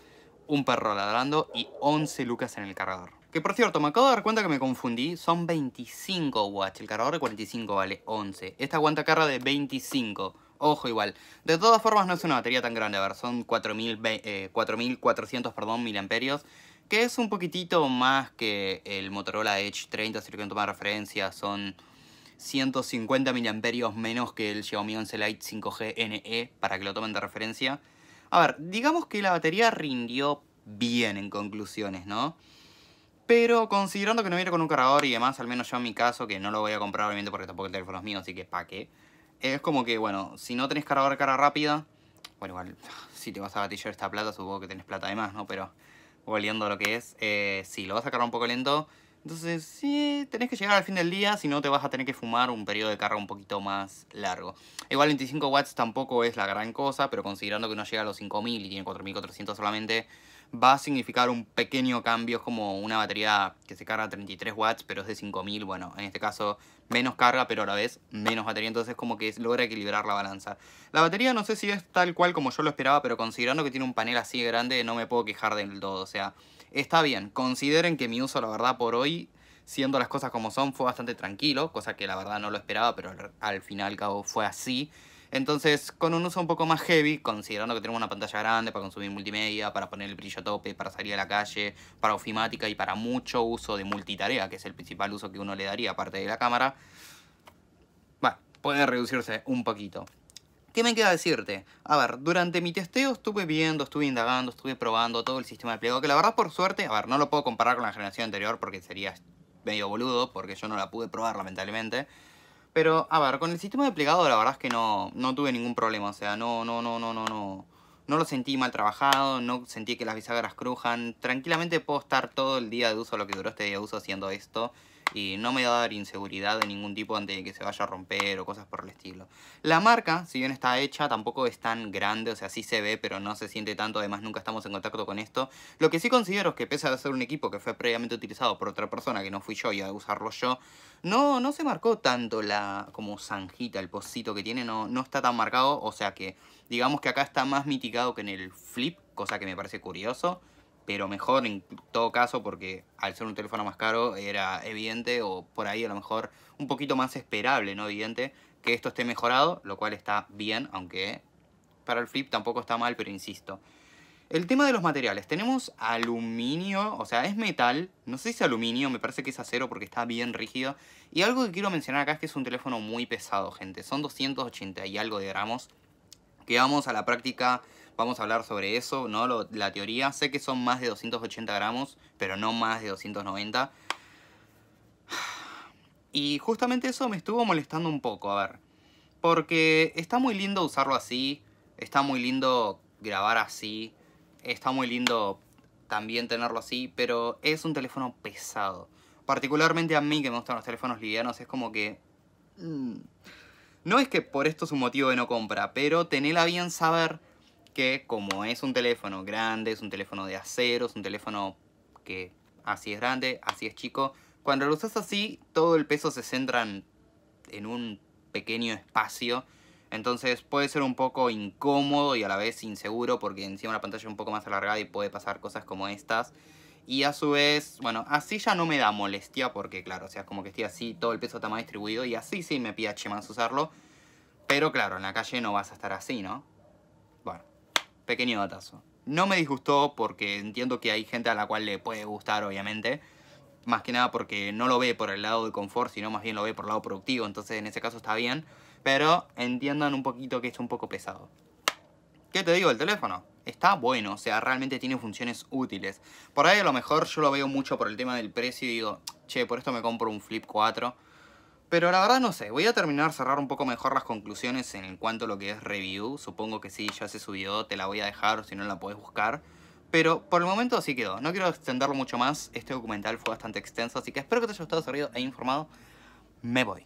un perro ladrando y 11 lucas en el cargador. Que por cierto, me acabo de dar cuenta que me confundí. Son 25 watts. El cargador de 45 vale 11. Esta aguanta carga de 25. Ojo igual. De todas formas no es una batería tan grande. A ver, son 4.400 eh, perdón, miliamperios. Que es un poquitito más que el Motorola Edge 30, si lo quieren tomar referencia. Son 150 miliamperios menos que el Xiaomi 11 Lite 5G NE, para que lo tomen de referencia. A ver, digamos que la batería rindió bien en conclusiones, ¿no? Pero considerando que no viene con un cargador y demás, al menos yo en mi caso, que no lo voy a comprar obviamente porque tampoco el teléfono es mío, así que pa' qué. Es como que, bueno, si no tenés cargador de cara rápida, bueno, igual, si te vas a gatillar esta plata, supongo que tenés plata más, ¿no? Pero volviendo a lo que es, eh, sí, si lo vas a cargar un poco lento, entonces, sí, tenés que llegar al fin del día, si no te vas a tener que fumar un periodo de carga un poquito más largo. Igual 25 watts tampoco es la gran cosa, pero considerando que no llega a los 5000 y tiene 4400 solamente, va a significar un pequeño cambio. Es como una batería que se carga a 33 watts, pero es de 5000. Bueno, en este caso menos carga, pero a la vez menos batería. Entonces como que logra equilibrar la balanza. La batería no sé si es tal cual como yo lo esperaba, pero considerando que tiene un panel así grande, no me puedo quejar del todo. O sea, está bien. Consideren que mi uso, la verdad, por hoy, siendo las cosas como son, fue bastante tranquilo. Cosa que la verdad no lo esperaba, pero al final cabo fue así. Entonces, con un uso un poco más heavy, considerando que tenemos una pantalla grande para consumir multimedia, para poner el brillo a tope, para salir a la calle, para ofimática y para mucho uso de multitarea, que es el principal uso que uno le daría aparte de la cámara, bueno, puede reducirse un poquito. ¿Qué me queda decirte? A ver, durante mi testeo estuve viendo, estuve indagando, estuve probando todo el sistema de pliego, que la verdad por suerte, a ver, no lo puedo comparar con la generación anterior porque sería medio boludo, porque yo no la pude probar lamentablemente. Pero, a ver, con el sistema de plegado la verdad es que no, tuve ningún problema. O sea, no, no, no, no, no, no. No lo sentí mal trabajado, no sentí que las bisagras crujan. Tranquilamente puedo estar todo el día de uso, lo que duró este día de uso haciendo esto y no me va a dar inseguridad de ningún tipo antes de que se vaya a romper o cosas por el estilo. La marca, si bien está hecha, tampoco es tan grande, o sea, sí se ve, pero no se siente tanto, además nunca estamos en contacto con esto. Lo que sí considero es que pese a ser un equipo que fue previamente utilizado por otra persona que no fui yo y a usarlo yo, no, no se marcó tanto la como zanjita, el pocito que tiene, no, no está tan marcado, o sea que digamos que acá está más mitigado que en el flip, cosa que me parece curioso pero mejor en todo caso porque al ser un teléfono más caro era evidente o por ahí a lo mejor un poquito más esperable, no evidente, que esto esté mejorado, lo cual está bien, aunque para el flip tampoco está mal, pero insisto. El tema de los materiales, tenemos aluminio, o sea, es metal, no sé si es aluminio, me parece que es acero porque está bien rígido. Y algo que quiero mencionar acá es que es un teléfono muy pesado, gente, son 280 y algo de gramos, que vamos a la práctica Vamos a hablar sobre eso, ¿no? la teoría. Sé que son más de 280 gramos, pero no más de 290. Y justamente eso me estuvo molestando un poco, a ver. Porque está muy lindo usarlo así, está muy lindo grabar así, está muy lindo también tenerlo así, pero es un teléfono pesado. Particularmente a mí que me gustan los teléfonos livianos, es como que... Mm, no es que por esto es un motivo de no compra, pero tenerla bien saber que como es un teléfono grande, es un teléfono de acero, es un teléfono que así es grande, así es chico, cuando lo usas así, todo el peso se centra en un pequeño espacio. Entonces puede ser un poco incómodo y a la vez inseguro porque encima la pantalla es un poco más alargada y puede pasar cosas como estas. Y a su vez, bueno, así ya no me da molestia porque claro, o sea, como que estoy así, todo el peso está más distribuido y así sí me pide más usarlo. Pero claro, en la calle no vas a estar así, ¿no? pequeño datazo. No me disgustó porque entiendo que hay gente a la cual le puede gustar, obviamente. Más que nada porque no lo ve por el lado de confort, sino más bien lo ve por el lado productivo. Entonces en ese caso está bien. Pero entiendan un poquito que es un poco pesado. ¿Qué te digo El teléfono? Está bueno, o sea, realmente tiene funciones útiles. Por ahí a lo mejor yo lo veo mucho por el tema del precio y digo, che, por esto me compro un Flip 4 pero la verdad no sé, voy a terminar cerrar un poco mejor las conclusiones en cuanto a lo que es review. Supongo que sí, ya se subió, te la voy a dejar, o si no la puedes buscar. Pero por el momento así quedó. No quiero extenderlo mucho más. Este documental fue bastante extenso, así que espero que te haya gustado, servido e informado. Me voy.